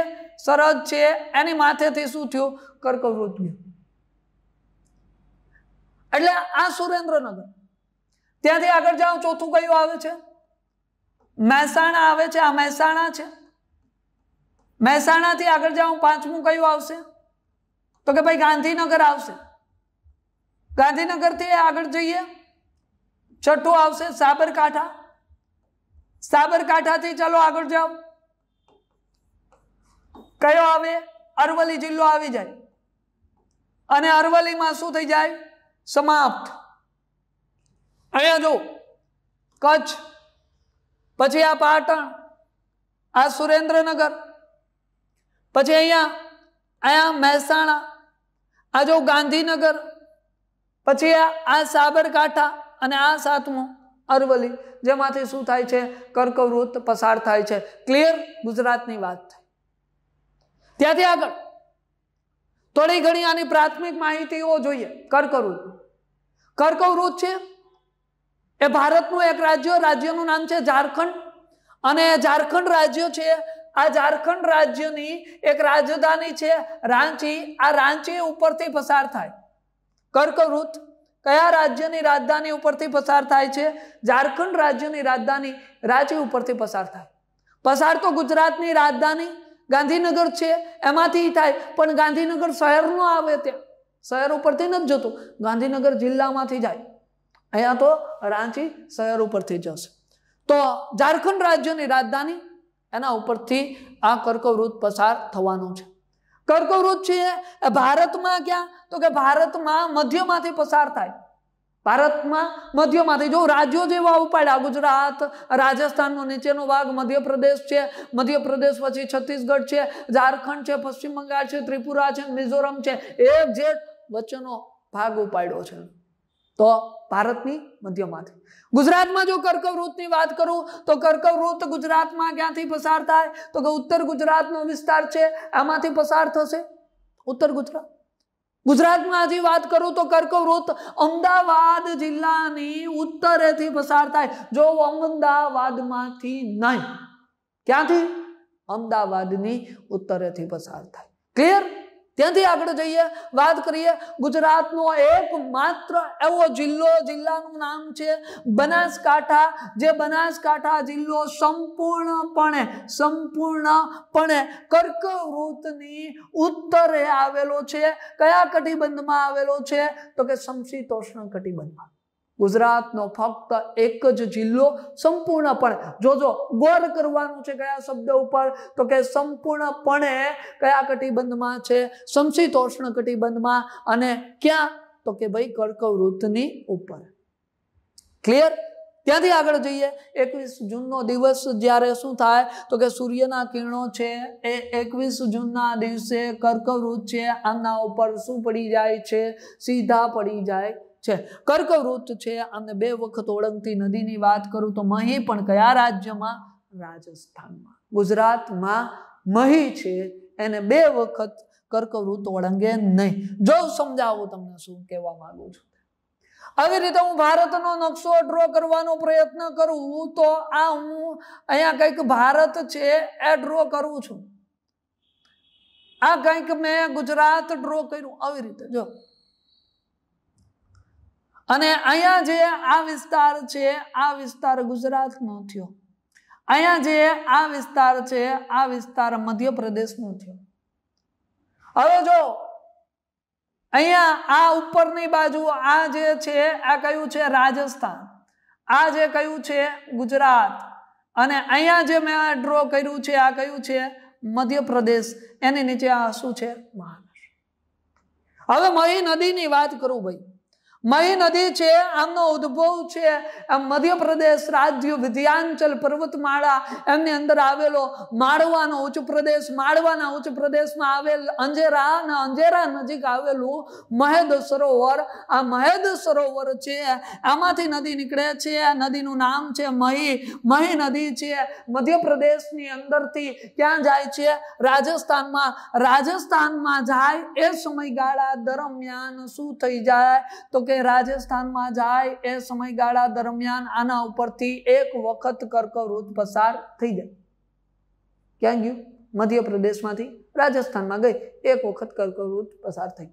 S2: સરહદ છે એની માથેથી શું થયું કર્કવૃત એટલે આ સુરેન્દ્રનગર ત્યાંથી આગળ જાઓ ચોથું કયું આવે છે મહેસાણા આવે છે આ મહેસાણા છે મહેસાણાથી આગળ જાઓ પાંચમું કયું આવશે તો કે ભાઈ ગાંધીનગર આવશે ગાંધીનગરથી આગળ જઈએ છઠ્ઠું આવશે સાબરકાંઠા સાબરકાંઠાથી ચાલો આગળ જાઓ કયો આવે અરવલ્લી જિલ્લો આવી જાય અને અરવલ્લીમાં શું થઈ જાય સમાપ્ત અહીંયા જો કચ્છ પછી આ પાટણ આ સુરેન્દ્રનગર પછી અહીંયા અહીંયા મહેસાણા આ જો ગાંધીનગર પછી આ સાબરકાંઠા અને આ સાતમું અરવલી જેમાંથી શું થાય છે કર્કવૃત પસાર થાય છે ક્લિયર ગુજરાતની વાત થાય ત્યાંથી આગળ થોડી ઘણી આની પ્રાથમિક માહિતીઓ જોઈએ કર્કવૃત કર્કવૃત છે એ ભારતનું એક રાજ્ય રાજ્યનું નામ છે ઝારખંડ અને ઝારખંડ રાજ્ય છે આ ઝારખંડ રાજ્યની એક રાજધાની છે રાંચી આ રાંચી ઉપરથી પસાર થાય કર્કવૃત કયા રાજ્યની રાજધાની ઉપરથી પસાર થાય છે ઝારખંડ રાજ્યની રાજધાની રાંચી ઉપરથી પસાર થાય પસાર તો ગુજરાતની રાજધાની ગાંધીનગર છે એમાંથી થાય પણ ગાંધીનગર શહેરનો આવે ત્યાં શહેર ઉપરથી નથી જતું ગાંધીનગર જિલ્લામાંથી જાય અહીંયા તો રાંચી શહેર ઉપરથી જશે તો ઝારખંડ રાજ્યની રાજધાની એના ઉપરથી આ કર્કવૃત પસાર થવાનું છે કર્કવૃત છે ભારતમાં ક્યાં તો કે ભારતમાં મધ્યમાંથી પસાર થાય ભારતમાં મધ્યમાંથી જો રાજ્યો જેવા ઉપાડ્યા ગુજરાત રાજસ્થાનનો નીચેનો ભાગ મધ્યપ્રદેશ છે મધ્યપ્રદેશ પછી છત્તીસગઢ છે ઝારખંડ છે પશ્ચિમ બંગાળ છે ત્રિપુરા છે મિઝોરમ છે એ જે વચ્ચેનો ભાગ ઉપાડ્યો છે તો ભારતની મધ્યમાંથી ગુજરાતમાં જો કર્કવૃતની વાત કરું તો કર્કવૃત ગુજરાતમાં ક્યાંથી પસાર થાય તો કે ઉત્તર ગુજરાતનો વિસ્તાર છે આમાંથી પસાર થશે ઉત્તર ગુજરાત ગુજરાતમાં હજી વાત કરું તો કર્કવૃત અમદાવાદ જિલ્લાની ઉત્તરેથી પસાર થાય જો અમદાવાદમાંથી નહીં ક્યાંથી અમદાવાદની ઉત્તરેથી પસાર થાય ક્લિયર ત્યાંથી આગળ જઈએ વાત કરીએ ગુજરાતનો એક માત્ર એવો જિલ્લો જિલ્લાનું નામ છે બનાસકાંઠા જે બનાસકાંઠા જિલ્લો સંપૂર્ણપણે સંપૂર્ણપણે કર્કવૃતની ઉત્તરે આવેલો છે કયા કટિબંધમાં આવેલો છે તો કે સમશીતોષ્ણ કટિબંધમાં ગુજરાતનો ફક્ત એક જ જિલ્લો સંપૂર્ણપણે જોજો ગોર કરવાનું છે કયા શબ્દ ઉપર તો કે સંપૂર્ણપણે કયા કટિબંધમાં છે સમશીતોષ્ણ કટિબંધમાં અને ક્યાં તો કે ભાઈ કર્કવૃતની ઉપર ક્લિયર ત્યાંથી આગળ જઈએ એકવીસ જૂનનો દિવસ જ્યારે શું થાય તો કે સૂર્યના કિરણો છે એ એકવીસ જૂનના દિવસે કર્કવૃત છે આના ઉપર શું પડી જાય છે સીધા પડી જાય છે કર્કવૃત છે અને બે વખત ઓળંગતી નદીની વાત કરું તો મહી પણ કયા રાજ્યમાં રાજસ્થાનમાં ગુજરાતમાં મહી છે એને બે વખત કર્કવૃત ઓળંગે નહીં જો સમજાવું તમને શું કહેવા માંગુ છું આવી રીતે હું ભારતનો નકશો ડ્રો કરવાનો પ્રયત્ન કરું તો આ હું અહીંયા કંઈક ભારત છે એ ડ્રો કરું છું આ કંઈક મેં ગુજરાત ડ્રો કર્યું આવી રીતે જો અને અહીંયા જે આ વિસ્તાર છે આ વિસ્તાર ગુજરાતનો થયો અહીંયા જે આ વિસ્તાર છે આ વિસ્તાર મધ્યપ્રદેશનો થયો હવે જો અહીંયા આ ઉપરની બાજુ આ જે છે આ કયું છે રાજસ્થાન આ જે કયું છે ગુજરાત અને અહીંયા જે મેં આ ડ્રો કર્યું છે આ કયું છે મધ્યપ્રદેશ એની નીચે આ શું છે મહારાષ્ટ્ર હવે મહી નદીની વાત કરું ભાઈ મહી નદી છે આમનો ઉદ્ભવ છે આ મધ્યપ્રદેશ રાજ્ય વિધ્યાંચલ પર્વતમાળા એમની અંદર આવેલો માળવાનો ઉચ્ચ પ્રદેશ માળવાના ઉચ્ચ પ્રદેશમાં આવેલ અંજેરા અને અંજેરા નજીક આવેલું મહેદ સરોવર આ મહેદ સરોવર છે આમાંથી નદી નીકળે છે આ નદીનું નામ છે મહી મહી નદી છે મધ્યપ્રદેશની અંદરથી ક્યાં જાય છે રાજસ્થાનમાં રાજસ્થાનમાં જાય એ સમયગાળા દરમિયાન શું થઈ જાય તો કે રાજસ્થાનમાં જાય એ સમયગાળા દરમિયાન આના ઉપરથી એક વખત કર્કવૃત પસાર થઈ જાય ક્યાં ગયું મધ્યપ્રદેશમાંથી રાજસ્થાનમાં ગઈ એક વખત કર્કવૃત પસાર થઈ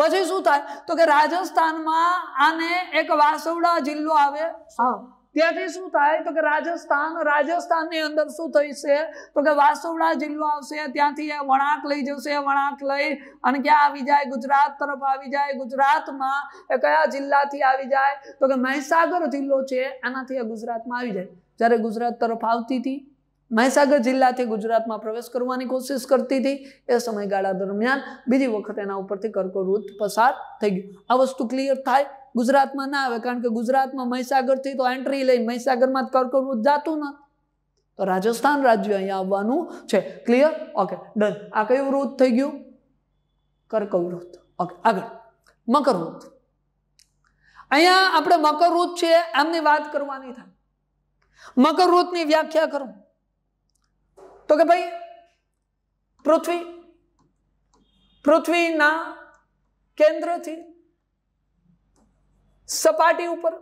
S2: પછી શું થાય તો કે રાજસ્થાનમાં આને એક વાસવડા જિલ્લો આવે હા ત્યાંથી શું થાય તો કે રાજસ્થાન રાજસ્થાનની અંદર શું થશે તો કે વાસોડા જિલ્લો આવશે ત્યાંથી એ વણાંક લઈ જશે વણાંક લઈ અને ક્યાં આવી જાય ગુજરાત તરફ આવી જાય ગુજરાતમાં એ કયા જિલ્લાથી આવી જાય તો કે મહીસાગર જિલ્લો છે આનાથી એ ગુજરાતમાં આવી જાય જ્યારે ગુજરાત તરફ આવતી હતી મહીસાગર જિલ્લાથી ગુજરાતમાં પ્રવેશ કરવાની કોશિશ કરતી હતી એ સમયગાળા દરમિયાન બીજી વખત એના ઉપરથી કર્કવૃત પસાર થઈ ગયું આ વસ્તુ ક્લિયર થાય ગુજરાતમાં ના આવે કારણ કે ગુજરાતમાં મહીસાગરથી તો એન્ટ્રી લઈ મહીસાગરમાં કર્કવૃત જાતું ન તો રાજસ્થાન રાજ્ય અહીંયા આવવાનું છે ક્લિયર ઓકે ડન આ કયું વૃત્ત થઈ ગયું કર્કવૃત્ત ઓકે આગળ મકર અહીંયા આપણે મકર વૃત્ત છે આમની વાત કરવાની થાય મકર વ્યાખ્યા કરું તો કે ભાઈ પૃથ્વી પૃથ્વીના કેન્દ્રથી સપાટી ઉપર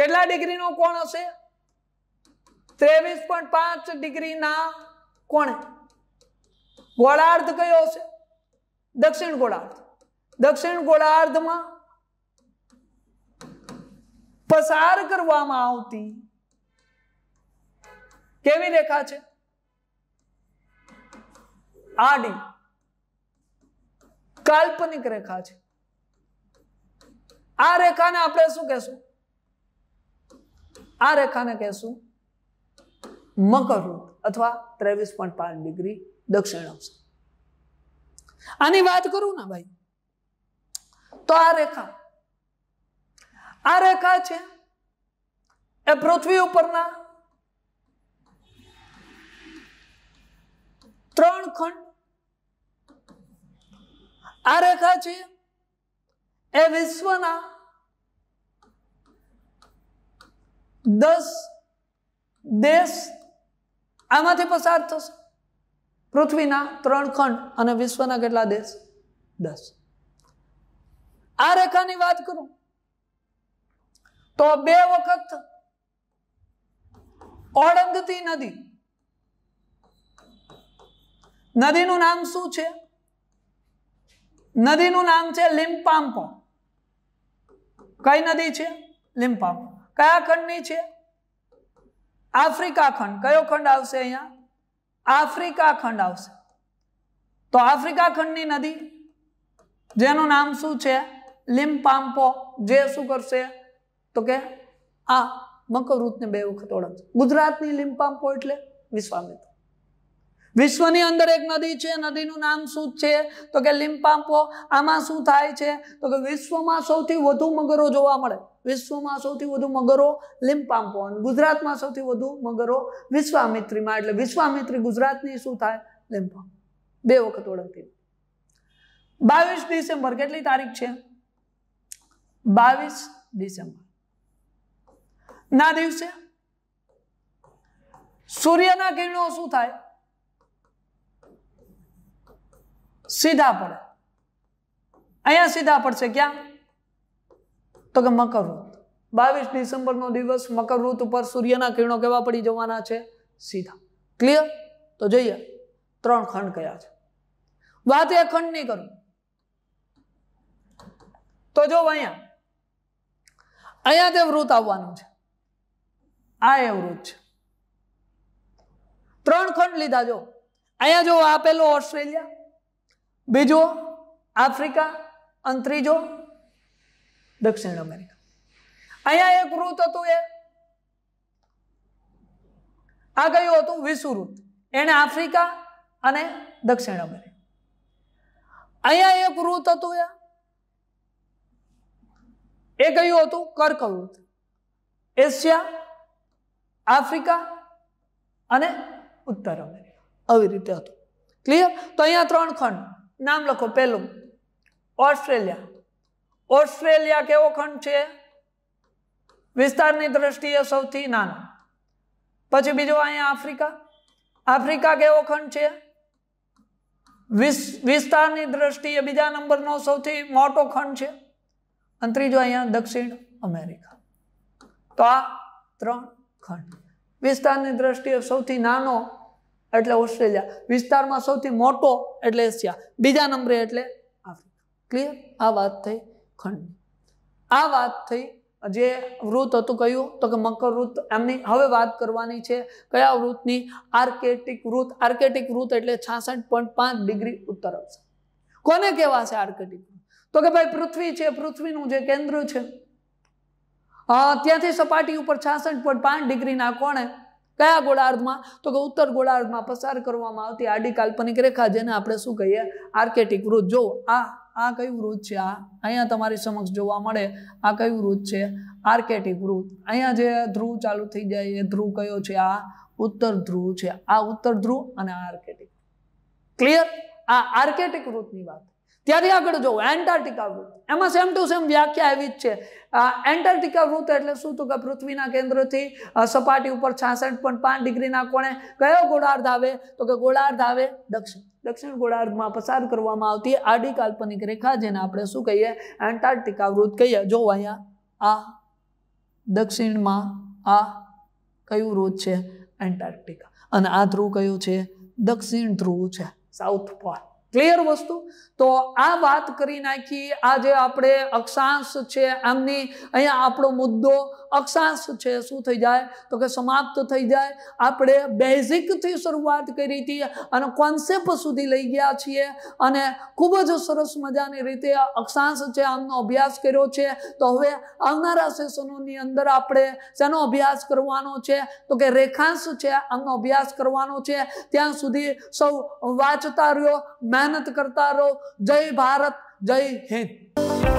S2: કેટલા ડિગ્રીનો કોણ હશે ત્રેવીસ પોઈન્ટ પાંચ ડિગ્રીના કોણે ગોળાર્ધ કયો હશે દક્ષિણ ગોળાર્ધ દક્ષિણ ગોળાર્ધમાં પસાર કરવામાં આવતી કેવી રેખા છે આડી કાલ્પનિક રેખા છે આ રેખાને આપણે શું કહેશું આ રેખાને કહેશું મકરવૃત અથવા ત્રેવીસ પોઈન્ટ પાંચ ડિગ્રી દક્ષિણ અક્ષ આની વાત કરું ને ભાઈ તો આ રેખા આ રેખા છે એ પૃથ્વી ઉપરના ત્રણ ખંડ આ રેખા છે એ વિશ્વના દસ દેશ આમાંથી પસાર થશે પૃથ્વીના ત્રણ ખંડ અને વિશ્વના કેટલા દેશ દસ આ રેખાની વાત કરું તો બે વખત ઓળંગતી નદી નદીનું નામ શું છે નદીનું નામ છે લિમ્પામ્પો કઈ નદી છે લિમ્પામ્પો કયા ખંડની છે આફ્રિકા ખંડ કયો ખંડ આવશે અહીંયા આફ્રિકા ખંડ આવશે તો આફ્રિકા ખંડની નદી જેનું નામ શું છે લિમ્પામ્પો જે શું કરશે તો કે આ મકર બે વખત ઓળખશે ગુજરાતની લિમ્પામ્પો એટલે વિશ્વામિત્ર વિશ્વની અંદર એક નદી છે નદીનું નામ શું છે તો કે લિમ્પામ્પો આમાં શું થાય છે તો કે વિશ્વમાં સૌથી વધુ મગરો જોવા મળે વિશ્વમાં સૌથી વધુ મગરો લિમ્પામ્પો અને ગુજરાતમાં સૌથી વધુ મગરો વિશ્વામિત્રીમાં એટલે વિશ્વામિત્રી ગુજરાતની શું થાય લિમ્પામ્પો બે વખત ઓળખતી બાવીસ ડિસેમ્બર કેટલી તારીખ છે બાવીસ ડિસેમ્બર ના દિવસે સૂર્યના કિરણો શું થાય સીધા પડે અહીંયા સીધા પડશે ક્યાં તો કે મકર વૃત બાવીસ ડિસેમ્બરનો દિવસ મકર વૃત ઉપર સૂર્યના કિરણો કેવા પડી જવાના છે સીધા ક્લિયર તો જોઈએ ત્રણ ખંડ કયા છે વાત એ ખંડ નહીં કરું તો જો અહીંયા અહીંયા તે વૃત આવવાનું છે આ એ વૃત છે ત્રણ ખંડ લીધા જો અહીંયા જો આ પેલો ઓસ્ટ્રેલિયા બીજો આફ્રિકા અને ત્રીજો દક્ષિણ અમેરિકા અહીંયા એક વૃત હતું એ આ ગયું હતું વિષુવૃત એને આફ્રિકા અને દક્ષિણ અમેરિકા અહીંયા એક વૃત હતું એ એ કહ્યું હતું કર્કવૃત એશિયા આફ્રિકા અને ઉત્તર અમેરિકા આવી રીતે હતું ક્લિયર તો અહીંયા ત્રણ ખંડ નામ લખો પહેલું ઓસ્ટ્રેલિયા ઓસ્ટ્રેલિયા કેવો ખંડ છે વિસ્તારની દ્રષ્ટિએ સૌથી નાનો પછી બીજો અહીંયા આફ્રિકા આફ્રિકા કેવો ખંડ છે વિસ્તારની દ્રષ્ટિએ બીજા નંબરનો સૌથી મોટો ખંડ છે અને ત્રીજો અહીંયા દક્ષિણ અમેરિકા તો આ ત્રણ ખંડ વિસ્તારની દ્રષ્ટિએ સૌથી નાનો એટલે ઓસ્ટ્રેલિયા વિસ્તારમાં સૌથી મોટો એટલે એશિયા બીજા નંબરે એટલે આફ્રિકા ક્લિયર આ વાત થઈ ખંડ આ વાત થઈ જે વૃત હતું કહ્યું તો કે મકર વૃત એમની હવે વાત કરવાની છે કયા વૃતની આર્કેટિક વૃત આર્કેટિક વૃત એટલે છાસઠ પોઈન્ટ પાંચ ડિગ્રી ઉત્તર અક્ષ કોને કહેવાશે આર્કેટિક તો કે ભાઈ પૃથ્વી છે પૃથ્વીનું જે કેન્દ્ર છે ત્યાંથી સપાટી ઉપર છાસઠ પોઈન્ટ પાંચ ડિગ્રીના કોણે કયા ગોળાર્ધમાં તો કે ઉત્તર ગોળાર્ધમાં પસાર કરવામાં આવતી આડી કાલ્પનિક રેખા જેને આપણે શું કહીએ આર્કેટિક વૃત જો આ આ કયું વૃત છે આ અહીંયા તમારી સમક્ષ જોવા મળે આ કયું વૃત છે આર્કેટિક વૃત અહીંયા જે ધ્રુવ ચાલુ થઈ જાય એ ધ્રુવ કયો છે આ ઉત્તર ધ્રુવ છે આ ઉત્તર ધ્રુવ અને આર્કેટિક ક્લિયર આ આર્કેટિક વૃતની વાત ત્યારે આગળ જોવો એન્ટાર્ટિકા વૃત એમાં સેમ ટુ સેમ વ્યાખ્યા એવી જ છે એન્ટાર્ટિકા વૃત્ત એટલે શું તો કે પૃથ્વીના કેન્દ્રથી સપાટી ઉપર છાસઠ પોઈન્ટ પાંચ ડિગ્રીના કોણે કયો ગોળાર્ધ આવે તો કે ગોળાર્ધ આવે દક્ષિણ દક્ષિણ ગોળાર્ધમાં પસાર કરવામાં આવતી આડી કાલ્પનિક રેખા જેને આપણે શું કહીએ એન્ટાર્ટિકા વૃત કહીએ જો અહીંયા આ દક્ષિણમાં આ કયું વૃત છે એન્ટાર્ટિકા અને આ ધ્રુવ કયું છે દક્ષિણ ધ્રુવ છે સાઉથ પોલ ક્લિયર વસ્તુ તો આ વાત કરી નાખી આજે આપણે અક્ષાંશ છે આમની અહીંયા આપણો મુદ્દો અક્ષાંશ છે શું થઈ જાય તો કે સમાપ્ત થઈ જાય આપણે બેઝિકથી શરૂઆત કરી હતી અને કોન્સેપ્ટ સુધી લઈ ગયા છીએ અને ખૂબ જ સરસ મજાની રીતે અક્ષાંશ છે આમનો અભ્યાસ કર્યો છે તો હવે આવનારા સેશનોની અંદર આપણે શેનો અભ્યાસ કરવાનો છે તો કે રેખાંશ છે આમનો અભ્યાસ કરવાનો છે ત્યાં સુધી સૌ વાંચતા રહ્યો મહેનત કરતા રહો જય ભારત જય હિન્દ